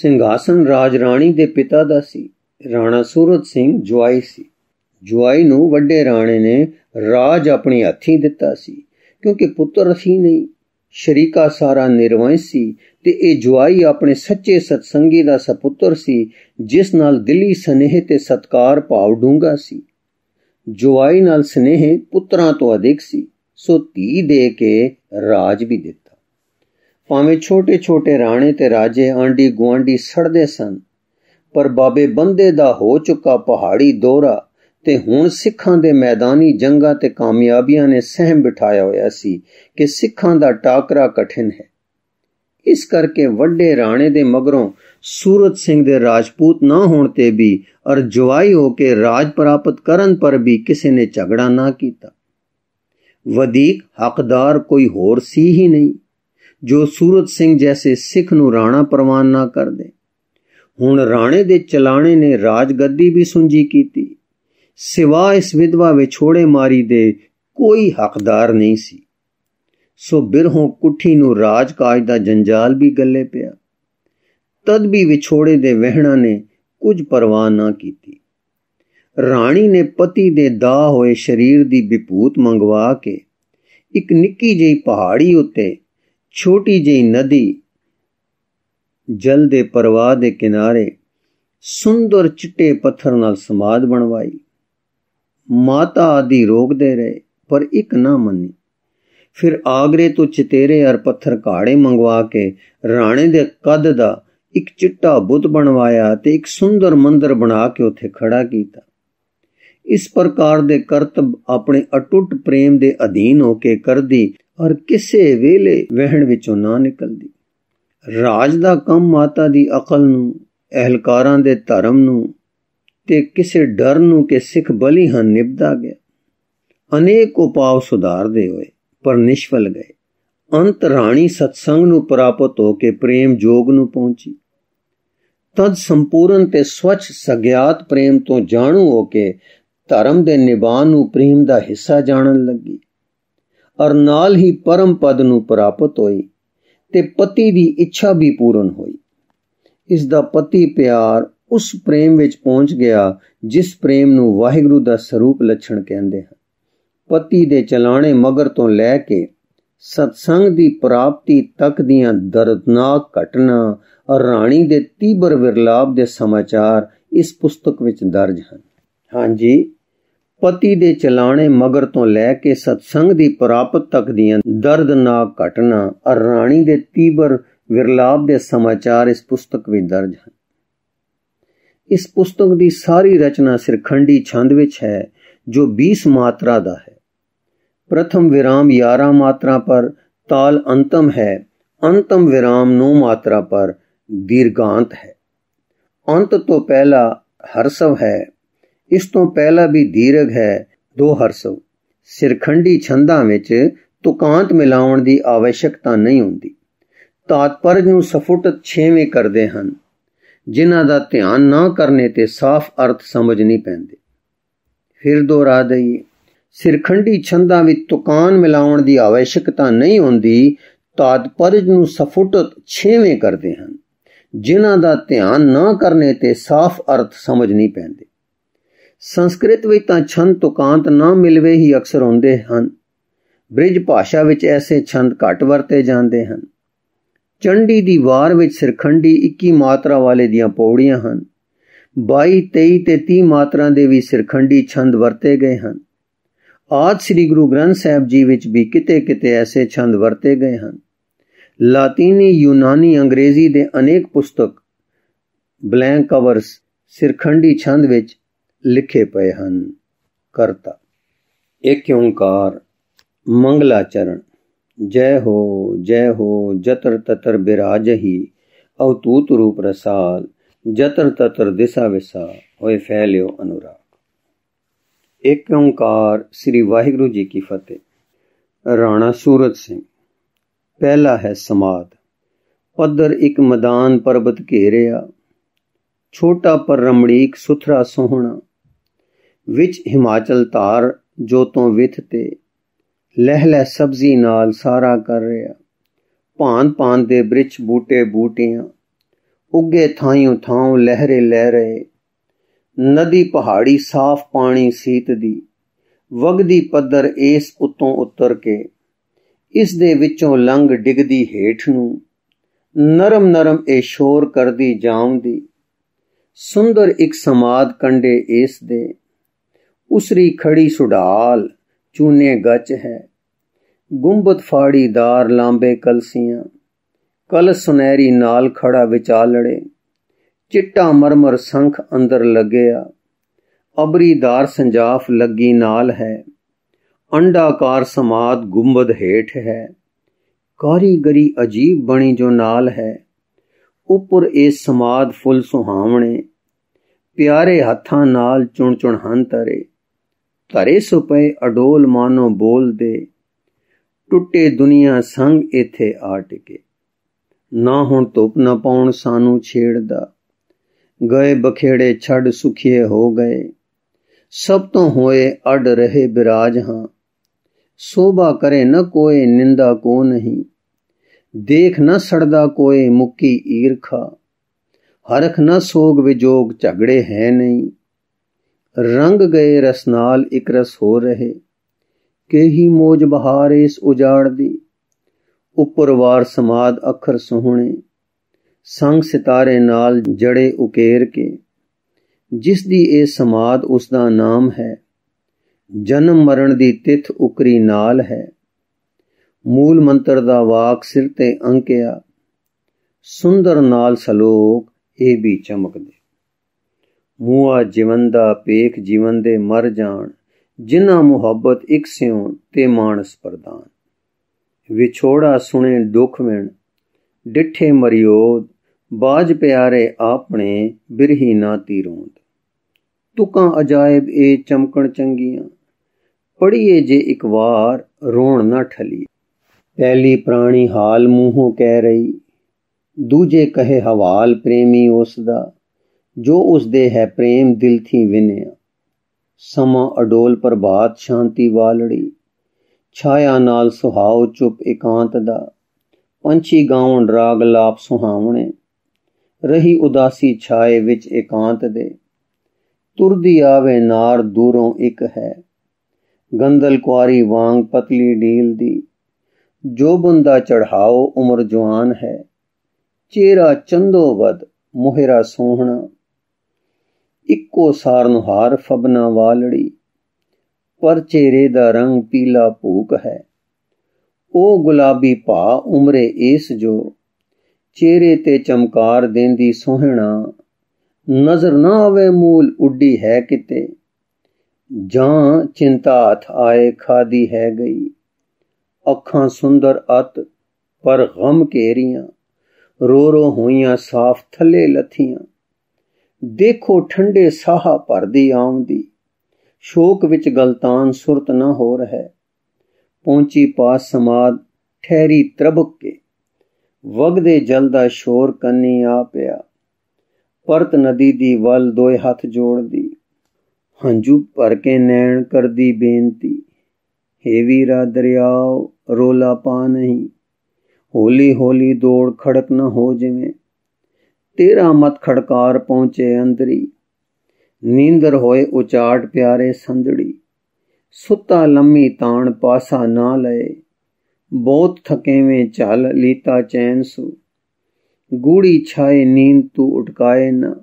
ਸਿੰਘਾਸਨ ਰਾਜ ਰਾਣੀ ਦੇ ਪਿਤਾ ਦਾ ਸੀ ਰਾਣਾ ਸੂਰਜ ਸਿੰਘ ਜੁਆਈ ਸੀ ਜੁਆਈ ਨੂੰ ਵੱਡੇ ਰਾਣੇ ਨੇ ਰਾਜ ਆਪਣੀ ਹੱਥੀ ਦਿੱਤਾ ਸੀ ਕਿਉਂਕਿ ਪੁੱਤਰ ਸੀ ਨਹੀਂ ਸ਼ਰੀਕਾ ਸਾਰਾ ਨਿਰਵੈ ਸੀ ਤੇ ਇਹ ਜੁਆਈ ਆਪਣੇ ਸੱਚੇ ਸਤਸੰਗੀ ਦਾ ਸੁਪੁੱਤਰ ਸੀ ਜਿਸ ਨਾਲ ਦਿੱਲੀ ਸਨੇਹ ਤੇ ਸਤਕਾਰ ਭਾਵ ਡੂੰਗਾ ਸੀ ਜੁਆਈ ਨਾਲ ਸਨੇਹ ਪੁੱਤਰਾਂ ਤੋਂ ਅਧਿਕ ਸੀ ਸੋ ਧੀ ਦੇ ਕੇ ਰਾਜ ਵੀ ਦਿੱਤਾ ਭਾਵੇਂ ਛੋਟੇ-ਛੋਟੇ ਰਾਣੇ ਤੇ ਰਾਜੇ ਆਂਡੀ ਗੁਆਂਡੀ ਸੜਦੇ ਸਨ ਪਰ ਬਾਬੇ ਬੰਦੇ ਦਾ ਹੋ ਚੁੱਕਾ ਪਹਾੜੀ ਦੋਰਾ ਤੇ ਹੁਣ ਸਿੱਖਾਂ ਦੇ ਮੈਦਾਨੀ ਜੰਗਾਂ ਤੇ ਕਾਮਯਾਬੀਆਂ ਨੇ ਸਹਿਮ ਬਿਠਾਇਆ ਹੋਇਆ ਸੀ ਕਿ ਸਿੱਖਾਂ ਦਾ ਟਾਕਰਾ ਕਠਿਨ ਹੈ ਇਸ ਕਰਕੇ ਵੱਡੇ ਰਾਣੇ ਦੇ ਮਗਰੋਂ ਸੂਰਤ ਸਿੰਘ ਦੇ ਰਾਜਪੂਤ ਨਾ ਹੋਣ ਤੇ ਵੀ ਅਰ ਜਵਾਈ ਹੋ ਕੇ ਰਾਜ ਪ੍ਰਾਪਤ ਕਰਨ ਪਰ ਵੀ ਕਿਸੇ ਨੇ ਝਗੜਾ ਨਾ ਕੀਤਾ ਵਦੀਕ ਹੱਕਦਾਰ ਕੋਈ ਹੋਰ ਸੀ ਹੀ ਨਹੀਂ ਜੋ ਸੂਰਤ ਸਿੰਘ ਜੈਸੇ ਸਿੱਖ ਨੂੰ ਰਾਣਾ ਪ੍ਰਵਾਨ ਨਾ ਦੇ ਹੁਣ ਰਾਣੇ ਦੇ ਚਲਾਣੇ ਨੇ ਰਾਜ ਗੱਦੀ ਵੀ ਸੁੰਜੀ ਕੀਤੀ ਸਿਵਾ ਇਸ ਵਿਧਵਾ ਵਿਛੋੜੇ ਮਾਰੀ ਦੇ ਕੋਈ ਹੱਕਦਾਰ ਨਹੀਂ ਸੀ ਸੋ ਬਿਰਹੋਂ ਕੁੱਠੀ ਨੂੰ ਰਾਜ ਕਾਜ ਦਾ ਜੰਜਾਲ ਵੀ ਗੱਲੇ ਪਿਆ ਤਦ ਵੀ ਵਿਛੋੜੇ ਦੇ ਵਹਿਣਾ ਨੇ ਕੁਝ ਪਰਵਾਹ ਨਾ ਕੀਤੀ ਰਾਣੀ ਨੇ ਪਤੀ ਦੇ ਦਾ ਹੋਏ ਸਰੀਰ ਦੀ ਵਿਪੂਤ ਮੰਗਵਾ ਕੇ ਇੱਕ ਨਿੱਕੀ ਜਿਹੀ ਪਹਾੜੀ ਉੱਤੇ ਛੋਟੀ ਜਿਹੀ ਨਦੀ ਜਲ ਦੇ ਪ੍ਰਵਾਹ ਦੇ ਕਿਨਾਰੇ ਸੁੰਦਰ ਚਿੱਟੇ ਪੱਥਰ ਨਾਲ ਸਮਾਦ ਬਣਵਾਈ ਮਾਤਾ ਆਦੀ ਰੋਕਦੇ ਰਹੇ ਪਰ ਇੱਕ ਨਾ ਮੰਨੀ ਫਿਰ ਆਗਰੇ ਤੋਂ ਚਿਤੇਰੇ ਅਰ ਪੱਥਰ ਘਾੜੇ ਮੰਗਵਾ ਕੇ ਰਾਣੇ ਦੇ ਕੱਦ ਦਾ ਇੱਕ ਚਿੱਟਾ ਬੁੱਤ ਬਣਵਾਇਆ ਤੇ ਇੱਕ ਸੁੰਦਰ ਮੰਦਰ ਬਣਾ ਕੇ ਉੱਥੇ ਖੜਾ ਕੀਤਾ ਇਸ ਪ੍ਰਕਾਰ ਦੇ ਕਰਤਬ ਆਪਣੇ ਅਟੁੱਟ ਪ੍ਰੇਮ ਦੇ ਅਧੀਨ ਹੋ ਕੇ ਕਰਦੀ ਔਰ ਕਿਸੇ ਵੇਲੇ ਵਹਿਣ ਵਿੱਚੋਂ ਨਾ ਨਿਕਲਦੀ ਰਾਜ ਦਾ ਕੰਮ ਮਾਤਾ ਦੀ ਅਕਲ ਨੂੰ ਅਹਲਕਾਰਾਂ ਦੇ ਧਰਮ ਨੂੰ ਤੇ ਕਿਸੇ ਡਰ ਨੂੰ ਕਿ ਸਿੱਖ ਬਲੀ ਹਨ ਨਿਭਦਾ ਗਿਆ ਅਨੇਕ ਉਪਾਅ ਸੁਧਾਰਦੇ ਹੋਏ ਪਰ ਨਿਸ਼ਫਲ ਗਏ ਅੰਤ ਰਾਣੀ ਸਤਸੰਗ ਨੂੰ ਪ੍ਰਾਪਤ ਹੋ ਕੇ ਪ੍ਰੇਮ ਜੋਗ ਨੂੰ ਪਹੁੰਚੀ ਤਦ ਸੰਪੂਰਨ ਤੇ ਸਵਚ ਸਗਿਆਤ ਪ੍ਰੇਮ ਤੋਂ ਜਾਣੂ ਹੋ ਕੇ ਧਰਮ ਦੇ ਨਿਬਾਨ ਨੂੰ ਪ੍ਰੇਮ ਦਾ ਹਿੱਸਾ ਜਾਣਨ ਲੱਗੀ ਔਰ ਨਾਲ ਹੀ ਪਰਮ ਪਦ ਨੂੰ ਪ੍ਰਾਪਤ ਹੋਈ ਤੇ ਪਤੀ ਦੀ ਇੱਛਾ ਵੀ ਪੂਰਨ ਹੋਈ ਇਸ ਦਾ ਪਤੀ ਪਿਆਰ ਉਸ ਪ੍ਰੇਮ ਵਿੱਚ ਪਹੁੰਚ ਗਿਆ ਜਿਸ ਪ੍ਰੇਮ ਨੂੰ ਵਾਹਿਗੁਰੂ ਦਾ ਸਰੂਪ ਲੱਛਣ ਕਹਿੰਦੇ ਹਨ ਪਤੀ ਦੇ ਚਲਾਣੇ ਮਗਰ ਤੋਂ ਲੈ ਕੇ ਸਤਸੰਗ ਦੀ ਪ੍ਰਾਪਤੀ ਤੱਕ ਦੀਆਂ ਦਰਦਨਾਕ ਘਟਨਾ ਔਰ ਰਾਣੀ ਦੇ ਤੀਬਰ ਵਿਰਲਾਪ ਦੇ ਸਮਾਚਾਰ ਇਸ ਪੁਸਤਕ ਵਿੱਚ ਦਰਜ ਹਨ ਹਾਂਜੀ ਪਤੀ ਦੇ ਚਲਾਣੇ ਮਗਰ ਤੋਂ ਲੈ ਕੇ ਸਤਸੰਗ ਦੀ ਪ੍ਰਾਪਤ ਤੱਕ ਦੀਆਂ ਦਰਦਨਾਕ ਘਟਨਾ ਅਰ ਰਾਣੀ ਦੇ ਤੀਬਰ ਵਿਰਲਾਪ ਦੇ ਸਮਾਚਾਰ ਇਸ ਪੁਸਤਕ ਵਿੱਚ ਦਰਜ ਹਨ ਇਸ ਪੁਸਤਕ ਦੀ ਸਾਰੀ ਰਚਨਾ ਸਿਰਖੰਡੀ ਛੰਦ ਵਿੱਚ ਹੈ ਜੋ 20 ਮਾਤਰਾ ਦਾ ਹੈ ਪ੍ਰਥਮ ਵਿਰਾਮ 11 ਮਾਤਰਾ ਪਰ ਤਾਲ ਅੰਤਮ ਹੈ ਅੰਤਮ ਵਿਰਾਮ 9 ਮਾਤਰਾ ਪਰ ਦੀਰਗਾਂਤ ਹੈ ਅੰਤ ਤੋਂ ਪਹਿਲਾ ਹਰਸਵ ਹੈ ਇਸ ਤੋਂ ਪਹਿਲਾਂ ਵੀ ਧੀਰਗ ਹੈ ਦੋ ਹਰਸਵ ਸਿਰਖੰਡੀ ਛੰਦਾਂ ਵਿੱਚ ਤੁਕਾਂਤ ਮਿਲਾਉਣ ਦੀ ਆਵਸ਼ਕਤਾ ਨਹੀਂ ਹੁੰਦੀ ਤਾਤਪਰਜ ਨੂੰ ਸਫੁੱਟ 6ਵੇਂ ਕਰਦੇ ਹਨ ਜਿਨ੍ਹਾਂ ਦਾ ਧਿਆਨ ਨਾ ਕਰਨੇ ਤੇ ਸਾਫ਼ ਅਰਥ ਸਮਝ ਨਹੀਂ ਪੈਂਦੇ ਫਿਰ ਦੁਹਰਾ ਦਈ ਸਿਰਖੰਡੀ ਛੰਦਾਂ ਵਿੱਚ ਤੁਕਾਂਤ ਮਿਲਾਉਣ ਦੀ ਆਵਸ਼ਕਤਾ ਨਹੀਂ ਹੁੰਦੀ ਤਾਤਪਰਜ ਨੂੰ ਸਫੁੱਟ 6ਵੇਂ ਕਰਦੇ ਹਨ ਜਿਨ੍ਹਾਂ ਦਾ ਧਿਆਨ ਨਾ ਕਰਨੇ ਤੇ ਸਾਫ਼ ਅਰਥ ਸਮਝ ਨਹੀਂ ਪੈਂਦੇ ਸੰਸਕ੍ਰਿਤ ਵਿੱਚ ਤਾਂ ਛੰਦ ਤੁਕਾਂਤ ਕਾਂਤ ਨਾ ਮਿਲਵੇ ਹੀ ਅਕਸਰ ਹੁੰਦੇ ਹਨ ਬ੍ਰਿਜ ਭਾਸ਼ਾ ਵਿੱਚ ਐਸੇ ਛੰਦ ਘੱਟ ਵਰਤੇ ਜਾਂਦੇ ਹਨ ਚੰਡੀ ਦੀ ਵਾਰ ਵਿੱਚ ਸਿਰਖੰਡੀ 21 ਮਾਤਰਾ ਵਾਲੇ ਦੀਆਂ ਪੌੜੀਆਂ ਹਨ 22 23 ਤੇ 30 ਮਾਤਰਾ ਦੇ ਵੀ ਸਿਰਖੰਡੀ ਛੰਦ ਵਰਤੇ ਗਏ ਹਨ ਆਦ ਸ੍ਰੀ ਗੁਰੂ ਗ੍ਰੰਥ ਸਾਹਿਬ ਜੀ ਵਿੱਚ ਵੀ ਕਿਤੇ-ਕਿਤੇ ਐਸੇ ਛੰਦ ਵਰਤੇ ਗਏ ਹਨ ਲਾਤੀਨੀ ਯੂਨਾਨੀ ਅੰਗਰੇਜ਼ੀ ਦੇ ਅਨੇਕ ਪੁਸਤਕ ਬਲੈਂਕ ਕਵਰਸ ਸਿਰਖੰਡੀ ਛੰਦ ਵਿੱਚ ਲਿਖੇ ਪਏ ਹਨ ਕਰਤਾ ਇੱਕ ਓੰਕਾਰ ਮੰਗਲਾ ਚਰਨ ਜੈ ਹੋ ਜੈ ਹੋ ਜਤਰ ਤਤਰ ਬਿਰਾਜਹੀ ਤੂਤ ਰੂਪ ਰਸਾਲ ਜਤਰ ਤਤਰ ਦਿਸਾ ਵਿਸਾ ਹੋਏ ਫੈਲਿਓ ਅਨੁਰਾਗ ਇੱਕ ਓੰਕਾਰ ਸ੍ਰੀ ਵਾਹਿਗੁਰੂ ਜੀ ਕੀ ਫਤਿਹ ਰਾਣਾ ਸੂਰਤ ਸਿੰਘ ਪਹਿਲਾ ਹੈ ਸਮਾਦ ਪੱਧਰ ਇੱਕ ਮੈਦਾਨ ਪਰਬਤ ਘੇਰਿਆ ਛੋਟਾ ਪਰ ਰਮਣੀਕ ਸੁਥਰਾ ਸੋਹਣਾ ਵਿੱਚ ਹਿਮਾਚਲ ਧਾਰ ਜੋ ਤੋਂ ਵਿਥ ਤੇ ਲਹਿ ਲਹਿ ਸਬਜ਼ੀ ਨਾਲ ਸਾਰਾ ਕਰ ਰਿਆ ਭਾਨ ਭਾਨ ਦੇ ਬ੍ਰਿਛ ਬੂਟੇ ਬੂਟੀਆਂ ਉੱਗੇ ਥਾਈਂ ਥਾਂ ਲਹਿਰੇ ਲਹਿ ਰਹੇ ਨਦੀ ਪਹਾੜੀ ਸਾਫ਼ ਪਾਣੀ ਸੀਤ ਦੀ ਵਗਦੀ ਪੱਦਰ ਇਸ ਉਤੋਂ ਉਤਰ ਕੇ ਇਸ ਦੇ ਵਿੱਚੋਂ ਲੰਘ ਡਿਗਦੀ ਹੇਠ ਨੂੰ ਨਰਮ ਨਰਮ ਇਹ ਸ਼ੋਰ ਕਰਦੀ ਜਾਉਂਦੀ ਸੁੰਦਰ ਇੱਕ ਸਮਾਦ ਕੰਡੇ ਇਸ ਦੇ ਉਸਰੀ ਖੜੀ ਸੁਡਾਲ ਚੂਨੇ ਗੱਚ ਹੈ ਗੁੰਬਦ ਫਾੜੀਦਾਰ ਲਾਂਬੇ ਕਲਸੀਆਂ ਕਲ ਸੁਨਹਿਰੀ ਨਾਲ ਖੜਾ ਵਿਚਾਲੜੇ ਚਿੱਟਾ ਮਰਮਰ ਸੰਖ ਅੰਦਰ ਲੱਗਿਆ ਅਬਰੀਦਾਰ ਸੰਜਾਫ ਲੱਗੀ ਨਾਲ ਹੈ ਅੰਡਾਕਾਰ ਸਮਾਦ ਗੁੰਬਦ ਹੇਠ ਹੈ ਕਾਰੀਗਰੀ ਅਜੀਬ ਬਣੀ ਜੋ ਨਾਲ ਹੈ ਉਪਰ ਇਹ ਸਮਾਦ ਫੁੱਲ ਸੁਹਾਵਣੇ ਪਿਆਰੇ ਹੱਥਾਂ ਨਾਲ ਚੁਣ ਚੁਣ ਹੰਤਰੇ ਧਰੇ ਸੋ ਪਏ ਅਡੋਲ ਮਾਨੋ ਬੋਲ ਦੇ ਟੁੱਟੇ ਦੁਨੀਆ ਸੰਗ ਇਥੇ ਆ ਟਿਕੇ ਨਾ ਹੁਣ ਧੁੱਪ ਨਾ ਪਾਉਣ ਸਾਨੂੰ ਛੇੜਦਾ ਗਏ ਬਖੇੜੇ ਛੱਡ ਸੁਖੀਏ ਹੋ ਗਏ ਸਭ ਤੋਂ ਹੋਏ ਅੜ ਰਹੇ ਬਿਰਾਜ ਹਾਂ ਸੋਭਾ ਕਰੇ ਨ ਕੋਏ ਨਿੰਦਾ ਕੋ ਨਹੀਂ ਦੇਖ ਨ ਸੜਦਾ ਕੋਏ ਮੁੱਕੀ ਈਰਖਾ ਹਰਖ ਨ ਸੋਗ ਵਿਜੋਗ ਝਗੜੇ ਹੈ ਨਹੀਂ ਰੰਗ ਗਏ ਰਸ ਨਾਲ ਇੱਕ ਰਸ ਹੋ ਰਹੇ ਕੇਹੀ ਮੋਜ ਬਹਾਰ ਇਸ ਉਜਾੜ ਦੀ ਉੱਪਰਵਾਰ ਸਮਾਦ ਅੱਖਰ ਸੋਹਣੇ ਸੰਗ ਸਿਤਾਰੇ ਨਾਲ ਜੜੇ ਉਕੇਰ ਕੇ ਜਿਸ ਦੀ ਇਹ ਸਮਾਦ ਉਸ ਦਾ ਨਾਮ ਹੈ ਜਨਮ ਮਰਨ ਦੀ ਤਿਥ ਉਕਰੀ ਨਾਲ ਹੈ ਮੂਲ ਮੰਤਰ ਦਾ ਵਾਕ ਸਿਰ ਤੇ ਅੰਕਿਆ ਸੁੰਦਰ ਨਾਲ ਸਲੋਕ ਇਹ ਵੀ ਚਮਕਦੇ ਮੂਆ ਜੀਵਨ ਦਾ ਪੇਖ ਜੀਵਨ ਦੇ ਮਰ ਜਾਣ ਜਿਨ੍ਹਾਂ ਮੁਹੱਬਤ ਇੱਕ ਸਿਉ ਤੇ ਮਾਨਸ ਪ੍ਰਦਾਨ ਵਿਛੋੜਾ ਸੁਣੇ ਦੁਖ ਵਿਣ ਡਿੱਠੇ ਮਰਿਓ ਬਾਜ ਪਿਆਰੇ ਆਪਣੇ ਬਿਰਹੀ ਨਾ ਤੀਰੋਂਦ ਤੁਕਾਂ ਅਜਾਇਬ ਇਹ ਚਮਕਣ ਚੰਗੀਆਂ ਪੜੀਏ ਜੇ ਇੱਕ ਵਾਰ ਰੋਣ ਨਾ ਠਲੀ ਪਹਿਲੀ ਪ੍ਰਾਣੀ ਹਾਲ ਮੂੰਹੋਂ ਕਹਿ ਰਹੀ ਦੂਜੇ ਕਹੇ ਹਵਾਲ ਪ੍ਰੇਮੀ ਉਸ ਦਾ ਜੋ ਉਸ ਦੇ ਹੈ ਪ੍ਰੇਮ ਦਿਲ ਥੀ ਵਿਨਿਆ ਸਮ ਅਡੋਲ ਪ੍ਰਭਾਤ ਸ਼ਾਂਤੀ ਵਾਲੜੀ ਛਾਇਆ ਨਾਲ ਸੁਹਾਉ ਚੁੱਪ ਇਕਾਂਤ ਦਾ ਪੰਛੀ ਗਾਉਣ ਰਾਗ ਲਾਪ ਸੁਹਾਵਣੇ ਰਹੀ ਉਦਾਸੀ ਛਾਏ ਵਿੱਚ ਇਕਾਂਤ ਦੇ ਤੁਰਦੀ ਆਵੇ ਨਾਰ ਦੂਰੋਂ ਇੱਕ ਹੈ ਗੰਦਲ ਕੁਆਰੀ ਵਾਂਗ ਪਤਲੀ ਢੀਲ ਦੀ ਜੋ ਬੰਦਾ ਚੜਹਾਓ ਉਮਰ ਜਵਾਨ ਹੈ ਚਿਹਰਾ ਚੰਦੋਵਦ ਮੋਹਰਾ ਸੋਹਣਾ ਇੱਕੋ ਸਾਰ ਨੁਹਾਰ ਫਬਨਾ ਵਾਲੜੀ ਪਰ ਚਿਹਰੇ ਦਾ ਰੰਗ ਪੀਲਾ ਭੂਕ ਹੈ ਉਹ ਗੁਲਾਬੀ ਭਾ ਉਮਰੇ ਇਸ ਜੋ ਚਿਹਰੇ ਤੇ ਚਮਕਾਰ ਦੇਂਦੀ ਸੋਹਣਾ ਨਜ਼ਰ ਨਾ ਆਵੇ ਮੂਲ ਉੱਡੀ ਹੈ ਕਿਤੇ ਜਾਂ ਚਿੰਤਾ ਹੱਥ ਆਏ ਖਾਦੀ ਹੈ ਗਈ ਅੱਖਾਂ ਸੁੰਦਰ ਅਤ ਪਰ ਗਮ ਕੇਰੀਆਂ ਰੋ ਰੋ ਹੋਈਆਂ ਸਾਫ਼ ਥੱਲੇ ਲਥੀਆਂ ਦੇਖੋ ਠੰਡੇ ਸਾਹਾ ਭਰਦੀ ਆਉਂਦੀ ਸ਼ੋਕ ਵਿੱਚ ਗਲਤਾਨ ਸੁਰਤ ਨਾ ਹੋ ਰਹਿ ਪਹੁੰਚੀ ਪਾਸ ਸਮਾਦ ਠਹਿਰੀ ਤਰਬਕ ਕੇ ਵਗਦੇ ਜਲ ਦਾ ਸ਼ੋਰ ਕੰਨੀ ਆ ਪਿਆ ਪਰਤ ਨਦੀ ਦੀ ਵੱਲ ਦੋਏ ਹੱਥ ਜੋੜਦੀ ਹੰਝੂ ਭਰ ਕੇ ਨੈਣ ਕਰਦੀ ਬੇਨਤੀ हे ਵੀਰਾ ਦਰਿਆਓ ਰੋਲਾ ਪਾ ਨਹੀਂ ਹੌਲੀ ਹੌਲੀ ਦੌੜ ਖੜਕ ਨਾ ਹੋ ਜਿਵੇਂ ਤੇਰਾ ਮਤ ਖੜਕਾਰ ਪਹੁੰਚੇ ਅੰਦਰੀ ਨੀਂਦਰ ਹੋਏ ਉਚਾਟ ਪਿਆਰੇ ਸੰਧੜੀ ਸੁੱਤਾ ਲੰਮੀ ਤਾਣ ਪਾਸਾ ਨਾ ਲਏ ਬਹੁਤ ਥਕੇਵੇਂ ਝਲ ਲੀਤਾ ਚੈਨ ਸੁ ਗੂੜੀ ਛਾਏ ਨੀਂਦ ਤੂੰ ਉਟਕਾਏ ਨਾ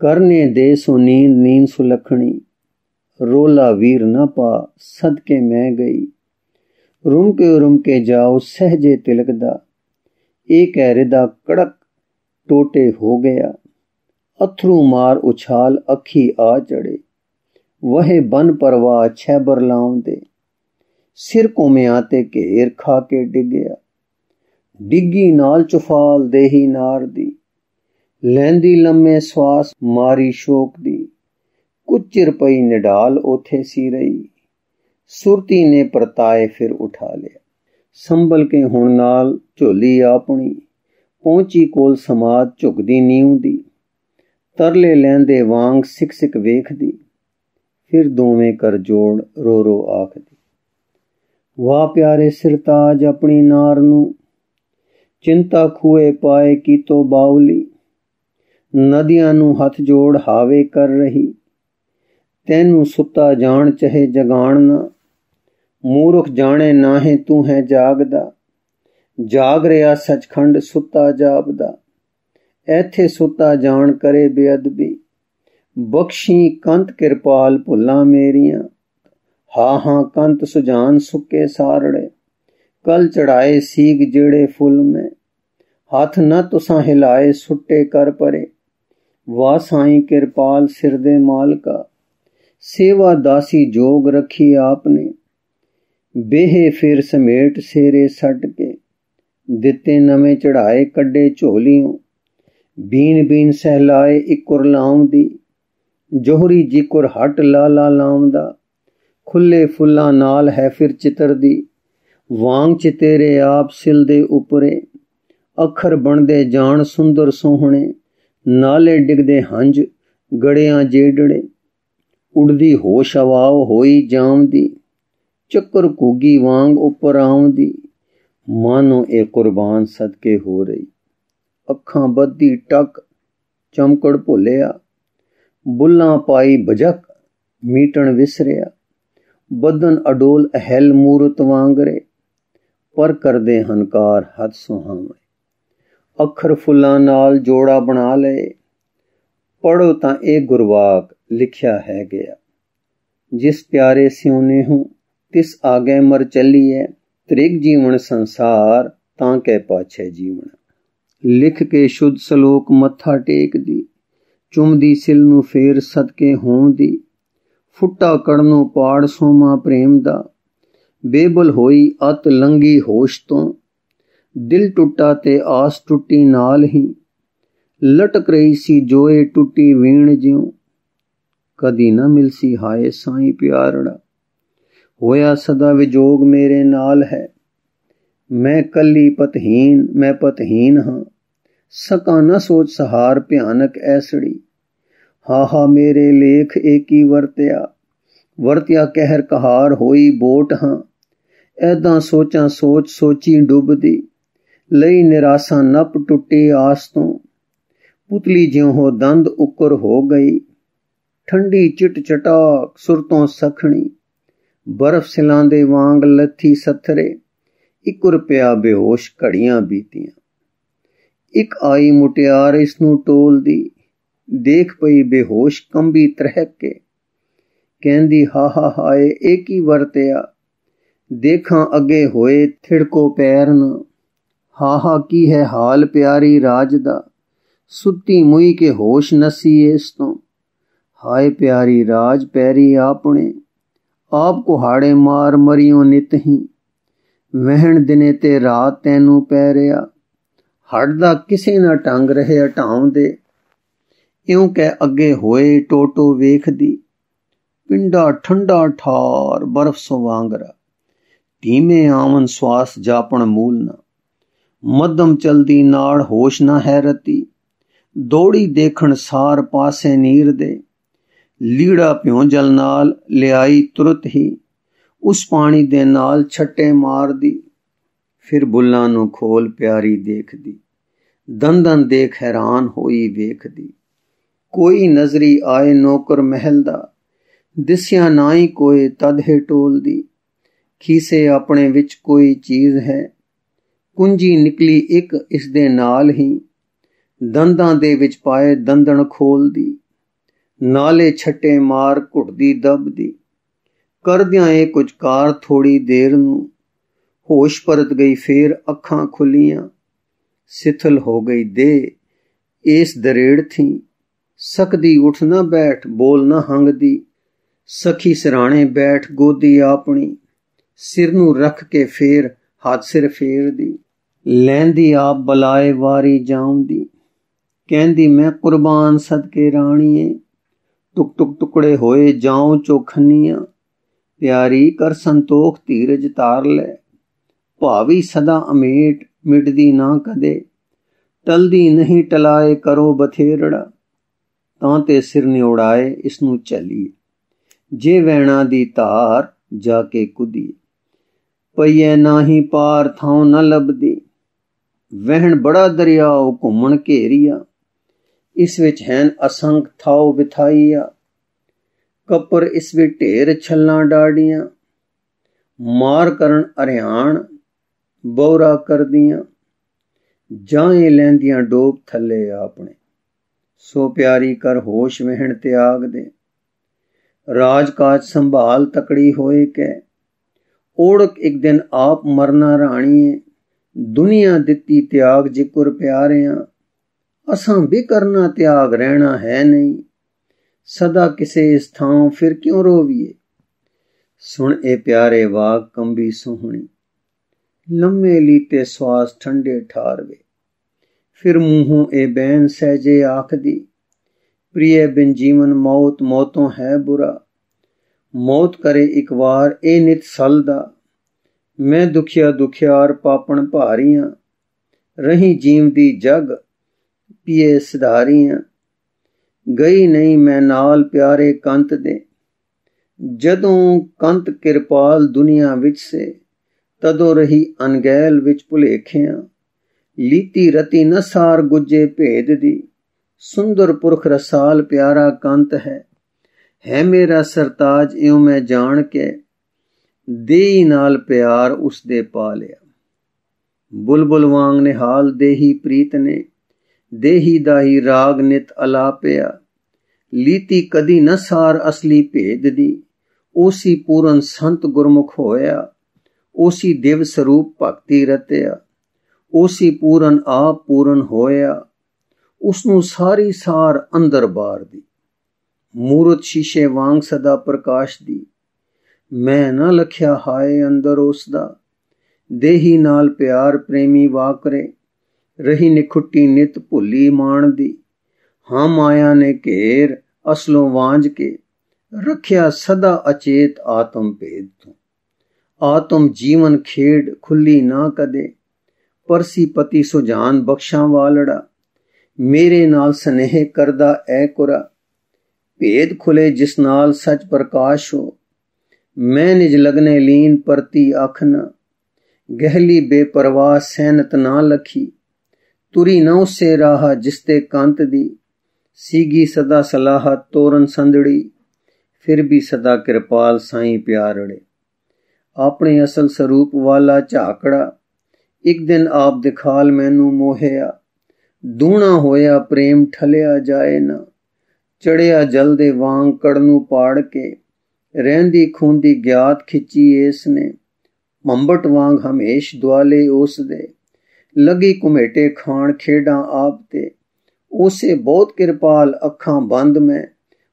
ਕਰਨੇ ਦੇ ਸੋ ਨੀਂਦ ਨੀਂਦ ਸੁ ਲਖਣੀ ਰੋਲਾ ਵੀਰ ਨਾ ਪਾ ਸਦਕੇ ਮੈਂ ਗਈ ਰੁਮ ਕੇ ਰੁਮ ਕੇ ਜਾਓ ਸਹਜੇ ਤਿਲਕ ਦਾ ਇਹ ਕਹਿ ਰਿਦਾ ਕੜਕ ਟੋਟੇ ਹੋ ਗਿਆ ਅਥਰੂ ਮਾਰ ਉਛਾਲ ਅੱਖੀ ਆ ਚੜੇ ਵਹੇ ਬਨ ਪਰਵਾ ਛੈਬਰ ਲਾਉਂਦੇ ਸਿਰ ਕੋਮਿਆਂ ਤੇ ਘੇਰ ਖਾ ਕੇ ਗਿਆ ਡਿੱਗੀ ਨਾਲ ਚੁਫਾਲ ਦੇਹੀ ਨਾਰ ਦੀ ਲੈਂਦੀ ਲੰਮੇ ਸਵਾਸ ਮਾਰੀ ਸ਼ੋਕ ਦੀ ਕੁਝ ਚਿਰ ਪਈ ਨਿਡਾਲ ਉਥੇ ਸੀ ਰਹੀ ਸੁਰਤੀ ਨੇ ਪਰਤਾਏ ਫਿਰ ਉਠਾ ਲਿਆ ਸੰਭਲ ਕੇ ਹੁਣ ਨਾਲ ਝੋਲੀ ਆਪਣੀ ਪਹੁੰਚੀ ਕੋਲ ਸਮਾਦ ਝੁਕਦੀ ਨੀਉ ਦੀ ਤਰਲੇ ਲੈਂਦੇ ਵਾਂਗ ਸਿਕ ਸਿਕ ਵੇਖਦੀ ਫਿਰ ਦੋਵੇਂ ਕਰ ਜੋੜ ਰੋ ਰੋ ਆਖਦੀ ਵਾ ਪਿਆਰੇ ਸਿਰਤਾਜ ਆਪਣੀ ਨਾਰ ਨੂੰ ਚਿੰਤਾ ਖੂਏ ਪਾਏ ਕੀ ਤੋ ਬਾਉਲੀ ਨਦੀਆਂ ਨੂੰ ਹੱਥ ਜੋੜ ਹਾਵੇ ਕਰ ਰਹੀ ਤੈਨੂੰ ਸੁੱਤਾ ਜਾਣ ਚਹੇ ਜਗਾਣ ਨਾ ਮੂਰਖ ਜਾਣੇ ਨਾਹੇ ਤੂੰ ਹੈ ਜਾਗਦਾ ਜਾਗ ਰਿਆ ਸਚਖੰਡ ਸੁੱਤਾ ਜਾਪਦਾ ਐਥੇ ਸੁੱਤਾ ਜਾਣ ਕਰੇ ਬੇਅਦਬੀ ਬਖਸ਼ੀ ਕੰਤ ਕਿਰਪਾਲ ਭੁੱਲਾ ਮੇਰੀਆਂ ਹਾਂ ਹਾਂ ਕੰਤ ਸੁਜਾਨ ਸੁੱਕੇ ਸਾਰੜੇ ਕਲ ਚੜਾਏ ਸੀਗ ਜਿਹੜੇ ਫੁੱਲ ਮੈਂ ਹੱਥ ਨਾ ਤੁਸਾਂ ਹਿਲਾਏ ਸੁੱਟੇ ਕਰ ਪਰੇ ਵਾ ਕਿਰਪਾਲ ਸਿਰ ਦੇ ਮਾਲਕਾ ਸੇਵਾ ਦਾਸੀ ਜੋਗ ਰੱਖੀ ਆਪਨੇ ਬੇਹੇ ਫਿਰ ਸਮੇਟ ਸੇਰੇ ਛੱਡ ਕੇ ਦਿੱਤੇ ਨਵੇਂ ਚੜਾਏ ਕੱਢੇ ਝੋਲੀਆਂ ਬੀਨ ਬੀਨ ਸਹਿਲਾਏ ਇਕੁਰ ਲਾਉਂ ਦੀ ਜੋਹਰੀ ਜਿਕੁਰ ਹਟ ਲਾ ਲਾ ਲਾਉਂਦਾ ਖੁੱਲੇ ਫੁੱਲਾਂ ਨਾਲ ਹੈ ਫਿਰ ਚਿੱਤਰ ਦੀ ਵਾਂਗ ਚ ਤੇਰੇ ਆਪ ਸਿਲ ਦੇ ਉਪਰੇ ਅੱਖਰ ਬਣਦੇ ਜਾਣ ਸੁੰਦਰ ਸੋਹਣੇ ਨਾਲੇ ਡਿਗਦੇ ਹੰਝ ਗੜਿਆਂ ਜੇੜੜੇ ਉੜਦੀ ਹੋਸ਼ ਆਵਾਓ ਹੋਈ ਜਾਂਦੀ ਚੱਕਰ ਕੂਗੀ ਵਾਂਗ ਉੱਪਰ ਆਉਂਦੀ ਮਾਨੋ ਇਹ ਕੁਰਬਾਨ ਸਦਕੇ ਹੋ ਰਹੀ ਅੱਖਾਂ ਬੱਦੀ ਟਕ ਚਮਕੜ ਭੁੱਲਿਆ ਬੁੱਲਾਂ ਪਾਈ ਬਜਕ ਮੀਟਣ ਵਿਸਰਿਆ ਬਦਨ ਅਡੋਲ ਅਹਲ ਮੂਰਤ ਵਾਂਗਰੇ ਪਰ ਕਰਦੇ ਹੰਕਾਰ ਹੱਥ ਸੁਹਾਵੇਂ ਅੱਖਰ ਫੁੱਲਾਂ ਨਾਲ ਜੋੜਾ ਬਣਾ ਲਏ ਪੜੋ ਤਾਂ ਇਹ ਗੁਰਵਾਕ ਲਿਖਿਆ ਹੈ ਗਿਆ ਜਿਸ ਪਿਆਰੇ ਸਿਉਨੇ ਹੂੰ ਤਿਸ ਆਗੇ ਮਰ ਚੱਲੀਏ ਤ੍ਰਿਗ ਜੀਵਨ ਸੰਸਾਰ ਤਾਂ ਕੈ ਪਾਛੈ ਜੀਵਨ ਲਿਖ ਕੇ ਸ਼ੁੱਧ ਸ਼ਲੋਕ ਮੱਥਾ ਟੇਕਦੀ ਚੁੰਮਦੀ ਸਿਲ ਨੂੰ ਫੇਰ ਸਦਕੇ ਦੀ ਫੁੱਟਾ ਕੜਨੋਂ ਪਾੜ ਸੋਮਾ ਪ੍ਰੇਮ ਦਾ ਬੇਬਲ ਹੋਈ ਅਤ ਲੰਗੀ ਹੋਸ਼ ਤੋਂ ਦਿਲ ਟੁੱਟਾ ਤੇ ਆਸ ਟੁੱਟੀ ਨਾਲ ਹੀ ਲਟਕ ਰਹੀ ਸੀ ਜੋਏ ਟੁੱਟੀ ਵੀਣ ਜਿਉ ਕਦੀ ਨਾ ਮਿਲਸੀ ਹਾਏ ਸਾਈ ਪਿਆਰੜਾ ਹੋਇਆ ਸਦਾ ਵਿਜੋਗ ਮੇਰੇ ਨਾਲ ਹੈ ਮੈਂ ਕੱਲੀ ਪਤਹੀਨ ਮੈਂ ਪਤਹੀਨ ਹਾਂ ਸਕਾ ਨਾ ਸੋਚ ਸਹਾਰ ਭਿਆਨਕ ਐਸੜੀ ਹਾ ਹਾ ਮੇਰੇ ਲੇਖ ਏਕੀ ਵਰਤਿਆ ਵਰਤਿਆ ਕਹਿਰ ਕਹਾਰ ਹੋਈ ਬੋਟ ਹਾਂ ਐਦਾਂ ਸੋਚਾਂ ਸੋਚ ਸੋਚੀ ਡੁੱਬਦੀ ਲਈ ਨਿਰਾਸ਼ਾ ਨਪ ਟੁੱਟੀ ਆਸ ਤੋਂ ਪੁਤਲੀ ਜਿਉ ਹੋ ਦੰਦ ਉਕਰ ਹੋ ਗਈ ਠੰਡੀ ਚਿਟ ਸੁਰਤੋਂ ਸਖਣੀ ਬਰਫ਼ ਸਿਲਾਂ ਦੇ ਵਾਂਗ ਲੱਥੀ ਸੱਥਰੇ ਇੱਕ ਰੁਪਿਆ ਬੇਹੋਸ਼ ਘੜੀਆਂ ਬੀਤੀਆਂ ਇੱਕ ਆਈ ਮੁਟਿਆਰ ਇਸ ਨੂੰ ਟੋਲਦੀ ਦੇਖ ਪਈ ਬੇਹੋਸ਼ ਕੰਬੀ ਤਰਹਿਕ ਕੇ ਕਹਿੰਦੀ ਹਾ ਹਾ ਹਾਏ ਇਹ ਕੀ ਵਰਤਿਆ ਦੇਖਾਂ ਅੱਗੇ ਹੋਏ ਥਿੜਕੋ ਪੈਰ ਨਾ ਹਾ ਹਾ ਕੀ ਹੈ ਹਾਲ ਪਿਆਰੀ ਰਾਜ ਦਾ ਸੁੱਤੀ ਮੁਈ ਕੇ ਹੋਸ਼ ਨਸੀ ਇਸ ਤੋਂ ਹਾਏ ਪਿਆਰੀ ਰਾਜ ਪੈਰੀ ਆਪਣੇ ਆਪ ਕੁਹਾੜੇ ਮਾਰ ਮਰਿਓ ਨਿਤ ਹੀ ਵਹਿਣ ਦਿਨੇ ਤੇ ਰਾਤ ਤੈਨੂੰ ਪੈ ਰਿਆ ਹੜ ਦਾ ਕਿਸੇ ਨਾ ਟੰਗ ਰਹੇ ਢਾਉਂ ਦੇ ਇਉਂ ਕਹਿ ਅੱਗੇ ਹੋਏ ਟੋਟੋ ਵੇਖਦੀ ਪਿੰਡਾ ਠੰਡਾ ਠਾਰ ਬਰਫ਼ ਸੋ ਵਾਂਗਰਾ ਧੀਮੇ ਆਵਨ ਸਵਾਸ ਜਾਪਣ ਮੂਲ ਨਾ ਮਦਮ ਚਲਦੀ ਨਾੜ ਹੋਸ਼ ਨਾ ਹੈ ਰਤੀ ਦੌੜੀ ਦੇਖਣ ਸਾਰ ਪਾਸੇ ਨੀਰ ਦੇ ਲੀੜਾ ਭਿਉ ਜਲ ਨਾਲ ਲਿਆਈ ਤੁਰਤ ਹੀ ਉਸ ਪਾਣੀ ਦੇ ਨਾਲ ਛੱਟੇ ਮਾਰਦੀ ਫਿਰ ਬੁੱਲਾਂ ਨੂੰ ਖੋਲ ਪਿਆਰੀ ਦੇਖਦੀ ਦੰਦਨ ਦੇਖ ਹੈਰਾਨ ਹੋਈ ਵੇਖਦੀ ਕੋਈ ਨਜ਼ਰੀ ਆਏ ਨੌਕਰ ਮਹਿਲ ਦਾ ਦਿਸਿਆ ਨਾਈ ਕੋਈ ਤਦ ਹੀ ਟੋਲਦੀ ਖੀਸੇ ਆਪਣੇ ਵਿੱਚ ਕੋਈ ਚੀਜ਼ ਹੈ ਕੁੰਜੀ ਨਿਕਲੀ ਇੱਕ ਇਸ ਦੇ ਨਾਲ ਹੀ ਦੰਦਾਂ ਦੇ ਵਿੱਚ ਪਾਏ ਦੰਦਣ ਖੋਲਦੀ ਨਾਲੇ ਛੱਟੇ ਮਾਰ ਘੁੱਟਦੀ ਦਬਦੀ ਕਰਦਿਆਂ ਇਹ ਕੁਝ ਕਾਰ ਥੋੜੀ ਦੇਰ ਨੂੰ ਹੋਸ਼ ਪਰਤ ਗਈ ਫੇਰ ਅੱਖਾਂ ਖੁੱਲੀਆਂ ਸਿਥਲ ਹੋ ਗਈ ਦੇ ਇਸ ਦਰੇੜ ਥੀ ਸਕਦੀ ਉਠ ਨਾ ਬੈਠ ਬੋਲ ਨਾ ਹੰਗਦੀ ਸਖੀ ਸਿਰਾਣੇ ਬੈਠ ਗੋਦੀ ਆਪਣੀ ਸਿਰ ਨੂੰ ਰੱਖ ਕੇ ਫੇਰ ਹੱਥ ਸਿਰ ਫੇਰਦੀ ਲੈਂਦੀ ਆਪ ਬਲਾਏ ਵਾਰੀ ਜਾਉਂਦੀ ਕਹਿੰਦੀ ਮੈਂ ਕੁਰਬਾਨ ਸਦਕੇ ਰਾਣੀਏ ਟੁਕ ਟੁਕ ਟੁਕੜੇ ਹੋਏ ਜਾਉ ਚੋਖਨੀਆਂ ਪਿਆਰੀ ਕਰ ਸੰਤੋਖ ਧੀਰਜ ਤਾਰ ਲੈ ਭਾਵੀ ਸਦਾ ਅਮੇਟ ਮਿਟਦੀ ਨਾ ਕਦੇ ਟਲਦੀ ਨਹੀਂ ਟਲਾਏ ਕਰੋ ਬਥੇਰੜਾ ਤਾਂ ਤੇ ਸਿਰ ਨਿਉੜਾਏ ਇਸ ਨੂੰ ਚੱਲੀ ਜੇ ਵੈਣਾ ਦੀ ਧਾਰ ਜਾ ਕੇ ਕੁਦੀ ਪਈਏ ਨਾਹੀ ਪਾਰ ਥਾਉ ਨ ਲਬਦੀ ਵਹਿਣ ਬੜਾ ਉਹ ਘੁੰਮਣ ਘੇਰੀਆ ਇਸ ਵਿੱਚ ਹੈਨ ਅਸੰਗ ਥਾਉ ਵਿਥਾਈਆ ਕਪਰ ਇਸ ਵਿੱਚ ਢੇਰ ਛੱਲਾਂ ਡਾੜੀਆਂ ਮਾਰ ਕਰਨ ਅਰਿਆਣ ਬੌਰਾ ਕਰਦੀਆਂ ਜਾਏ ਲੈਂਦੀਆਂ ਡੋਬ ਥੱਲੇ ਆਪਣੇ ਸੋ ਪਿਆਰੀ ਕਰ ਹੋਸ਼ ਵਹਿਣ ਤਿਆਗ ਦੇ ਰਾਜ ਕਾਜ ਸੰਭਾਲ ਤਕੜੀ ਹੋਏ ਕੈ ਓੜਕ ਇੱਕ ਦਿਨ ਆਪ ਮਰਨਾ ਰਾਣੀਏ ਦੁਨੀਆ ਦਿੱਤੀ ਤਿਆਗ ਜਿਕੁਰ ਪਿਆਰਿਆਂ ਅਸਾਂ ਵੀ ਕਰਨਾ ਤਿਆਗ ਰਹਿਣਾ ਹੈ ਨਹੀਂ ਸਦਾ ਕਿਸੇ ਥਾਂ ਫਿਰ ਕਿਉਂ ਰੋਵੀਏ ਸੁਣ ਇਹ ਪਿਆਰੇ ਵਾਕ ਕੰਬੀ ਸੁਹਣੀ ਲੰਮੇ ਲੀਤੇ ਸਵਾਸ ਠੰਡੇ ਠਾਰਵੇ ਫਿਰ ਮੂੰਹੋਂ ਇਹ ਬੈਨ ਸਹਜੇ ਆਖਦੀ ਪ੍ਰਿਯ ਬਿਨ ਜੀਵਨ ਮੌਤ ਮੌਤੋਂ ਹੈ ਬੁਰਾ ਮੌਤ ਕਰੇ ਇੱਕ ਵਾਰ ਇਹ ਨਿਤ ਸਲ ਦਾ ਮੈਂ ਦੁਖਿਆ ਦੁਖਿਆਰ ਪਾਪਣ ਭਾਰੀਆਂ ਰਹੀ ਜੀਵ ਦੀ ਜਗ ਪੀਏ ਸਿਧਾਰੀਆਂ ਗਈ ਨਹੀਂ ਮੈਂ ਨਾਲ ਪਿਆਰੇ ਕੰਤ ਦੇ ਜਦੋਂ ਕੰਤ ਕਿਰਪਾਲ ਦੁਨੀਆ ਵਿੱਚ ਸੇ ਤਦੋਂ ਰਹੀ ਅਨਗੈਲ ਵਿੱਚ ਭੁਲੇਖਿਆ ਲੀਤੀ ਰਤੀ ਨਸਾਰ ਗੁਜੇ ਗੁੱਜੇ ਭੇਦ ਦੀ ਸੁੰਦਰ ਪੁਰਖ ਰਸਾਲ ਪਿਆਰਾ ਕੰਤ ਹੈ ਹੈ ਮੇਰਾ ਸਰਤਾਜ ਇਉ ਮੈਂ ਜਾਣ ਕੇ ਦੇਹੀ ਨਾਲ ਪਿਆਰ ਉਸ ਦੇ ਪਾ ਲਿਆ ਬੁਲਬੁਲ ਵਾਂਗ ਨਿਹਾਲ ਦੇਹੀ ਪ੍ਰੀਤ ਨੇ ਦੇਹੀ ਦਾਹੀ ਰਾਗ ਨਿਤ ਅਲਾਪਿਆ ਲੀਤੀ ਕਦੀ ਨ ਸਾਰ ਅਸਲੀ ਭੇਦ ਦੀ ਉਸੀ ਪੂਰਨ ਸੰਤ ਗੁਰਮੁਖ ਹੋਇਆ ਉਸੀ ਦੇਵ ਸਰੂਪ ਭਗਤੀ ਰਤਿਆ ਉਸੀ ਪੂਰਨ ਆਪ ਪੂਰਨ ਹੋਇਆ ਉਸ ਨੂੰ ਸਾਰੀ ਸਾਰ ਅੰਦਰ ਬਾਹਰ ਦੀ ਮੂਰਤ ਸ਼ੀਸ਼ੇ ਵਾਂਗ ਸਦਾ ਪ੍ਰਕਾਸ਼ ਦੀ ਮੈਂ ਨਾ ਲਖਿਆ ਹਾਏ ਅੰਦਰ ਉਸ ਦਾ ਦੇਹੀ ਨਾਲ ਪਿਆਰ ਪ੍ਰੇਮੀ ਵਾਕਰੇ ਰਹੀ ਨਿਖੁੱਟੀ ਨਿਤ ਭੁੱਲੀ ਮਾਣ ਦੀ ਹਾਂ ਮਾਇਆ ਨੇ ਘੇਰ ਅਸਲੋਂ ਵਾਂਝ ਕੇ ਰੱਖਿਆ ਸਦਾ ਅਚੇਤ ਆਤਮ ਭੇਦ ਤੋਂ ਆਤਮ ਜੀਵਨ ਖੇਡ ਖੁੱਲੀ ਨਾ ਕਦੇ ਪਰਸੀ ਪਤੀ ਸੁਜਾਨ ਬਖਸ਼ਾਂ ਵਾਲੜਾ ਮੇਰੇ ਨਾਲ ਸਨੇਹ ਕਰਦਾ ਐ ਕੁਰਾ ਭੇਦ ਖੁਲੇ ਜਿਸ ਨਾਲ ਸੱਚ ਪ੍ਰਕਾਸ਼ ਹੋ ਮੈਂ ਨਿਜ ਲਗਨੇ ਲੀਨ ਪਰਤੀ ਅਖਨ ਗਹਿਲੀ ਬੇਪਰਵਾਹ ਸਹਿਨਤ ਨਾ ਲਖੀ ਤੁਰੀ ਨਾ ਉਸੇ ਰਾਹ ਜਿਸ ਤੇ ਕੰਤ ਦੀ ਸੀਗੀ ਸਦਾ ਸਲਾਹ ਤੋਰਨ ਸੰਧੜੀ ਫਿਰ ਵੀ ਸਦਾ ਕਿਰਪਾਲ ਸਾਈਂ ਪਿਆਰੜੇ ਆਪਣੇ ਅਸਲ ਸਰੂਪ ਵਾਲਾ ਝਾਕੜਾ ਇੱਕ ਦਿਨ ਆਪ ਦਿਖਾਲ ਮੈਨੂੰ ਮੋਹਿਆ ਦੂਣਾ ਹੋਇਆ ਪ੍ਰੇਮ ਠਲਿਆ ਜਾਏ ਨਾ ਚੜਿਆ ਜਲ ਦੇ ਵਾਂਗ ਕੜ ਨੂੰ ਪਾੜ ਕੇ ਰਹਿੰਦੀ ਖੁੰਦੀ ਗਿਆਤ ਖਿੱਚੀ ਇਸ ਨੇ ਮੰਬਟ ਵਾਂਗ ਹਮੇਸ਼ ਦੁਆਲੇ ਉਸ ਦੇ ਲੱਗੀ ਕੁਮੇਟੇ ਖਾਣ ਖੇਡਾਂ ਆਪ ਤੇ ਉਸੇ ਬਹੁਤ ਕਿਰਪਾਲ ਅੱਖਾਂ ਬੰਦ ਮੈਂ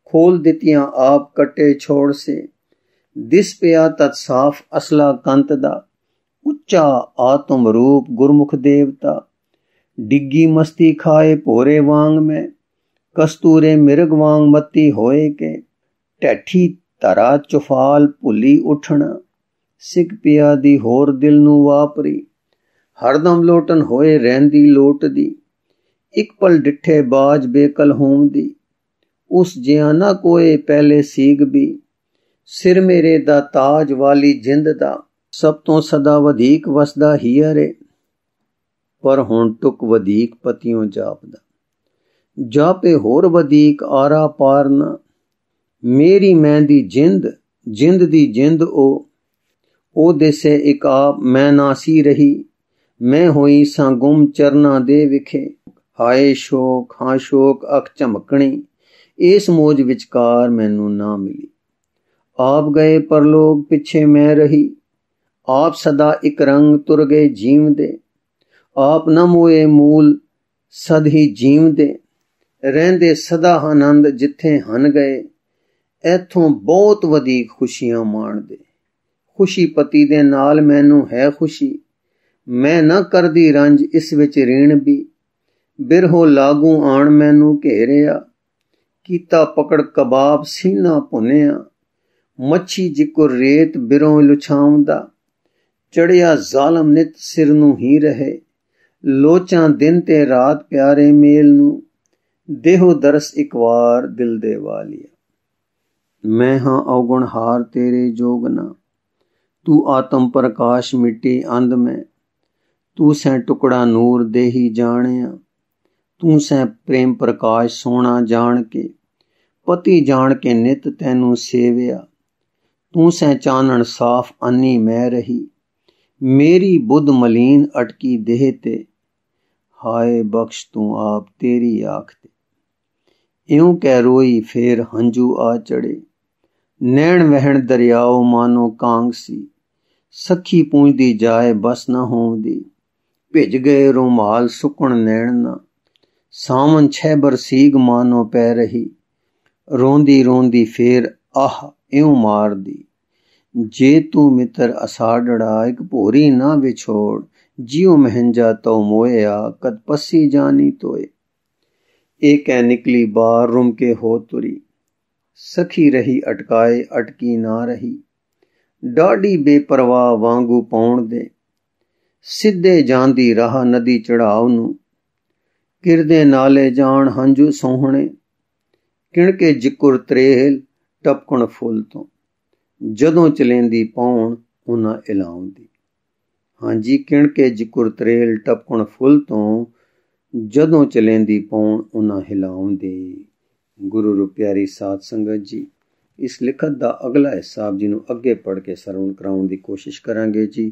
ਖੋਲ ਦਿੱਤੀਆਂ ਆਪ ਕੱਟੇ ਛੋੜ ਸੇ ਦਿਸ ਪਿਆ ਤਤ ਸਾਫ ਅਸਲਾ ਕੰਤ ਦਾ ਉੱਚਾ ਆਤਮ ਰੂਪ ਗੁਰਮੁਖ ਦੇਵਤਾ ਡਿੱਗੀ ਮਸਤੀ ਖਾਏ ਭੋਰੇ ਵਾਂਗ ਮੈਂ ਕਸਤੂਰੇ ਮਿਰਗ ਵਾਂਗ ਮੱਤੀ ਹੋਏ ਕੇ ਟੈਠੀ ਤਰਾ ਚੁਫਾਲ ਭੁੱਲੀ ਉਠਣਾ ਸਿੱਖ ਪਿਆ ਦੀ ਹੋਰ ਦਿਲ ਨੂੰ ਵਾਪਰੀ ਹਰਦਮ ਲੋਟਨ ਹੋਏ ਰਹਿੰਦੀ ਲੋਟ ਦੀ ਇੱਕ ਪਲ ਡਿੱਠੇ ਬਾਜ ਬੇਕਲ ਹੋਮ ਦੀ ਉਸ ਜਿਆ ਨਾ ਕੋਏ ਪਹਿਲੇ ਸੀਗ ਵੀ ਸਿਰ ਮੇਰੇ ਦਾ ਤਾਜ ਵਾਲੀ ਜਿੰਦ ਦਾ ਸਭ ਤੋਂ ਸਦਾ ਵਧੇਕ ਵਸਦਾ ਹੀਰੇ ਪਰ ਹੁਣ ਟੁਕ ਵਧੇਕ ਪਤਿਓਂ ਜਾਪਦਾ ਜਾਪੇ ਹੋਰ ਵਧੇਕ ਆਰਾ ਪਾਰਨ ਮੇਰੀ ਮੈਂ ਦੀ ਜਿੰਦ ਜਿੰਦ ਦੀ ਜਿੰਦ ਉਹ ਉਹ ਦੇਸੇ ਇਕ ਆ ਮੈਂ ਨਾਸੀ ਰਹੀ ਮੈਂ ਹੋਈ ਸਾਂ ਗੁੰਮ ਚਰਨਾ ਦੇ ਵਿਖੇ ਹਾਏ ਸ਼ੋਕ ਹਾਂ ਸ਼ੋਕ ਅੱਖ ਚਮਕਣੀ ਇਸ ਮੋਜ ਵਿਚਕਾਰ ਮੈਨੂੰ ਨਾ ਮਿਲੀ ਆਪ ਗਏ ਪਰਲੋਕ ਪਿੱਛੇ ਮੈਂ ਰਹੀ ਆਪ ਸਦਾ ਇੱਕ ਰੰਗ ਤੁਰ ਗਏ ਜੀਵ ਦੇ ਆਪ ਨਾ ਮੋਏ ਮੂਲ ਸਦ ਹੀ ਜੀਵ ਦੇ ਰਹਿੰਦੇ ਸਦਾ ਆਨੰਦ ਜਿੱਥੇ ਹਨ ਗਏ ਇਥੋਂ ਬਹੁਤ ਵਧੀਕ ਖੁਸ਼ੀਆਂ ਮਾਣਦੇ ਖੁਸ਼ੀ ਪਤੀ ਦੇ ਨਾਲ ਮੈਨੂੰ ਹੈ ਖੁਸ਼ੀ ਮੈਂ ਨਾ ਕਰਦੀ ਰੰਜ ਇਸ ਵਿੱਚ ਰੀਣ ਵੀ ਬਿਰਹੋ ਲਾਗੂ ਆਣ ਮੈਨੂੰ ਘੇਰਿਆ ਕੀਤਾ ਪਕੜ ਕਬਾਬ ਸੀਨਾ ਭੁਨਿਆ ਮੱਛੀ ਜਿਕੋ ਰੇਤ ਬਿਰੋਂ ਲੁਛਾਉਂਦਾ ਚੜਿਆ ਜ਼ਾਲਮ ਨਿਤ ਸਿਰ ਨੂੰ ਹੀ ਰਹੇ ਲੋਚਾਂ ਦਿਨ ਤੇ ਰਾਤ ਪਿਆਰੇ ਮੇਲ ਨੂੰ ਦੇਹੋ ਦਰਸ ਇੱਕ ਵਾਰ ਦਿਲ ਦੇ ਵਾਲੀਆ ਮੈਂ ਹਾਂ ਔਗਣ ਹਾਰ ਤੇਰੇ ਜੋਗਨਾ ਤੂੰ ਆਤਮ ਪ੍ਰਕਾਸ਼ ਮਿੱਟੀ ਅੰਧ ਮੈਂ ਤੂੰ ਸੈਂ ਟੁਕੜਾ ਨੂਰ ਦੇਹੀ ਜਾਣਿਆ ਤੂੰ ਸੈਂ ਪ੍ਰੇਮ ਪ੍ਰਕਾਸ਼ ਸੋਣਾ ਜਾਣ ਕੇ ਪਤੀ ਜਾਣ ਕੇ ਨਿਤ ਤੈਨੂੰ ਸੇਵਿਆ ਤੂੰ ਸੈਂ ਚਾਨਣ ਸਾਫ ਅੰਨੀ ਮੈਂ ਰਹੀ ਮੇਰੀ ਬੁੱਧ ਮਲੀਨ ਅਟਕੀ ਦੇਹ ਤੇ ਹਾਏ ਬਖਸ਼ ਤੂੰ ਆਪ ਤੇਰੀ ਆਖ ਤੇ ਇਉਂ ਕਹਿ ਰੋਈ ਫੇਰ ਹੰਝੂ ਆ ਚੜੇ ਨੈਣ ਵਹਿਣ ਦਰਿਆਓ ਮਾਨੋ ਕਾਂਗ ਸੀ ਸਖੀ ਪੂੰਝਦੀ ਜਾਏ ਬਸ ਨਾ ਹੋਉਂਦੀ ਭਿੱਜ ਗਏ ਰੁਮਾਲ ਸੁਕਣ ਨੈਣ ਨਾ ਸਾਵਨ ਛੇ ਬਰਸੀਗ ਮਾਨੋ ਪੈ ਰਹੀ ਰੋਂਦੀ ਰੋਂਦੀ ਫੇਰ ਆਹ ਇਉਂ ਮਾਰਦੀ ਜੇ ਤੂੰ ਮਿੱਤਰ ਅਸਾੜੜਾ ਇੱਕ ਭੋਰੀ ਨਾ ਵਿਛੋੜ ਜਿਉ ਮਹਿੰਜਾ ਤਉ ਮੋਇਆ ਕਦ ਪੱਸੀ ਜਾਨੀ ਤੋਏ ਇਹ ਕਹਿ ਨਿਕਲੀ ਬਾਹਰ ਰੁਮ ਕੇ ਹੋ ਤੁਰੀ ਸਖੀ ਰਹੀ ਅਟਕਾਏ ਅਟਕੀ ਨਾ ਰਹੀ ਡਾਡੀ ਬੇਪਰਵਾਹ ਵਾਂਗੂ ਪਾਉਣ ਦੇ ਸਿੱਧੇ ਜਾਂਦੀ ਰਾਹ ਨਦੀ ਚੜਾਉ ਨੂੰ ਗਿਰਦੇ ਨਾਲੇ ਜਾਣ ਹੰਝੂ ਸੋਹਣੇ ਕਿਣਕੇ ਜਿਕੁਰ ਤਰੇਲ ਟਪਕਣ ਫੁੱਲ ਤੋਂ ਜਦੋਂ ਚਲੇਂਦੀ ਪਾਉਣ ਉਹਨਾਂ ਇਲਾਉਂਦੀ ਹਾਂਜੀ ਕਿਣਕੇ ਜਿਕੁਰ ਤਰੇਲ ਟਪਕਣ ਫੁੱਲ ਤੋਂ ਜਦੋਂ ਚਲੇਂਦੀ ਪਾਉਣ ਉਹਨਾਂ ਹਿਲਾਉਂਦੀ ਗੁਰੂ ਰੁਪਿਆਰੀ ਸਾਧ ਸੰਗਤ ਜੀ ਇਸ ਲਿਖਤ ਦਾ ਅਗਲਾ ਹਿੱਸਾ ਜੀ ਨੂੰ ਅੱਗੇ ਪੜ੍ਹ ਕੇ ਸਰਵਣ ਕਰਾਉਣ ਦੀ ਕੋਸ਼ਿਸ਼ ਕਰਾਂਗੇ ਜੀ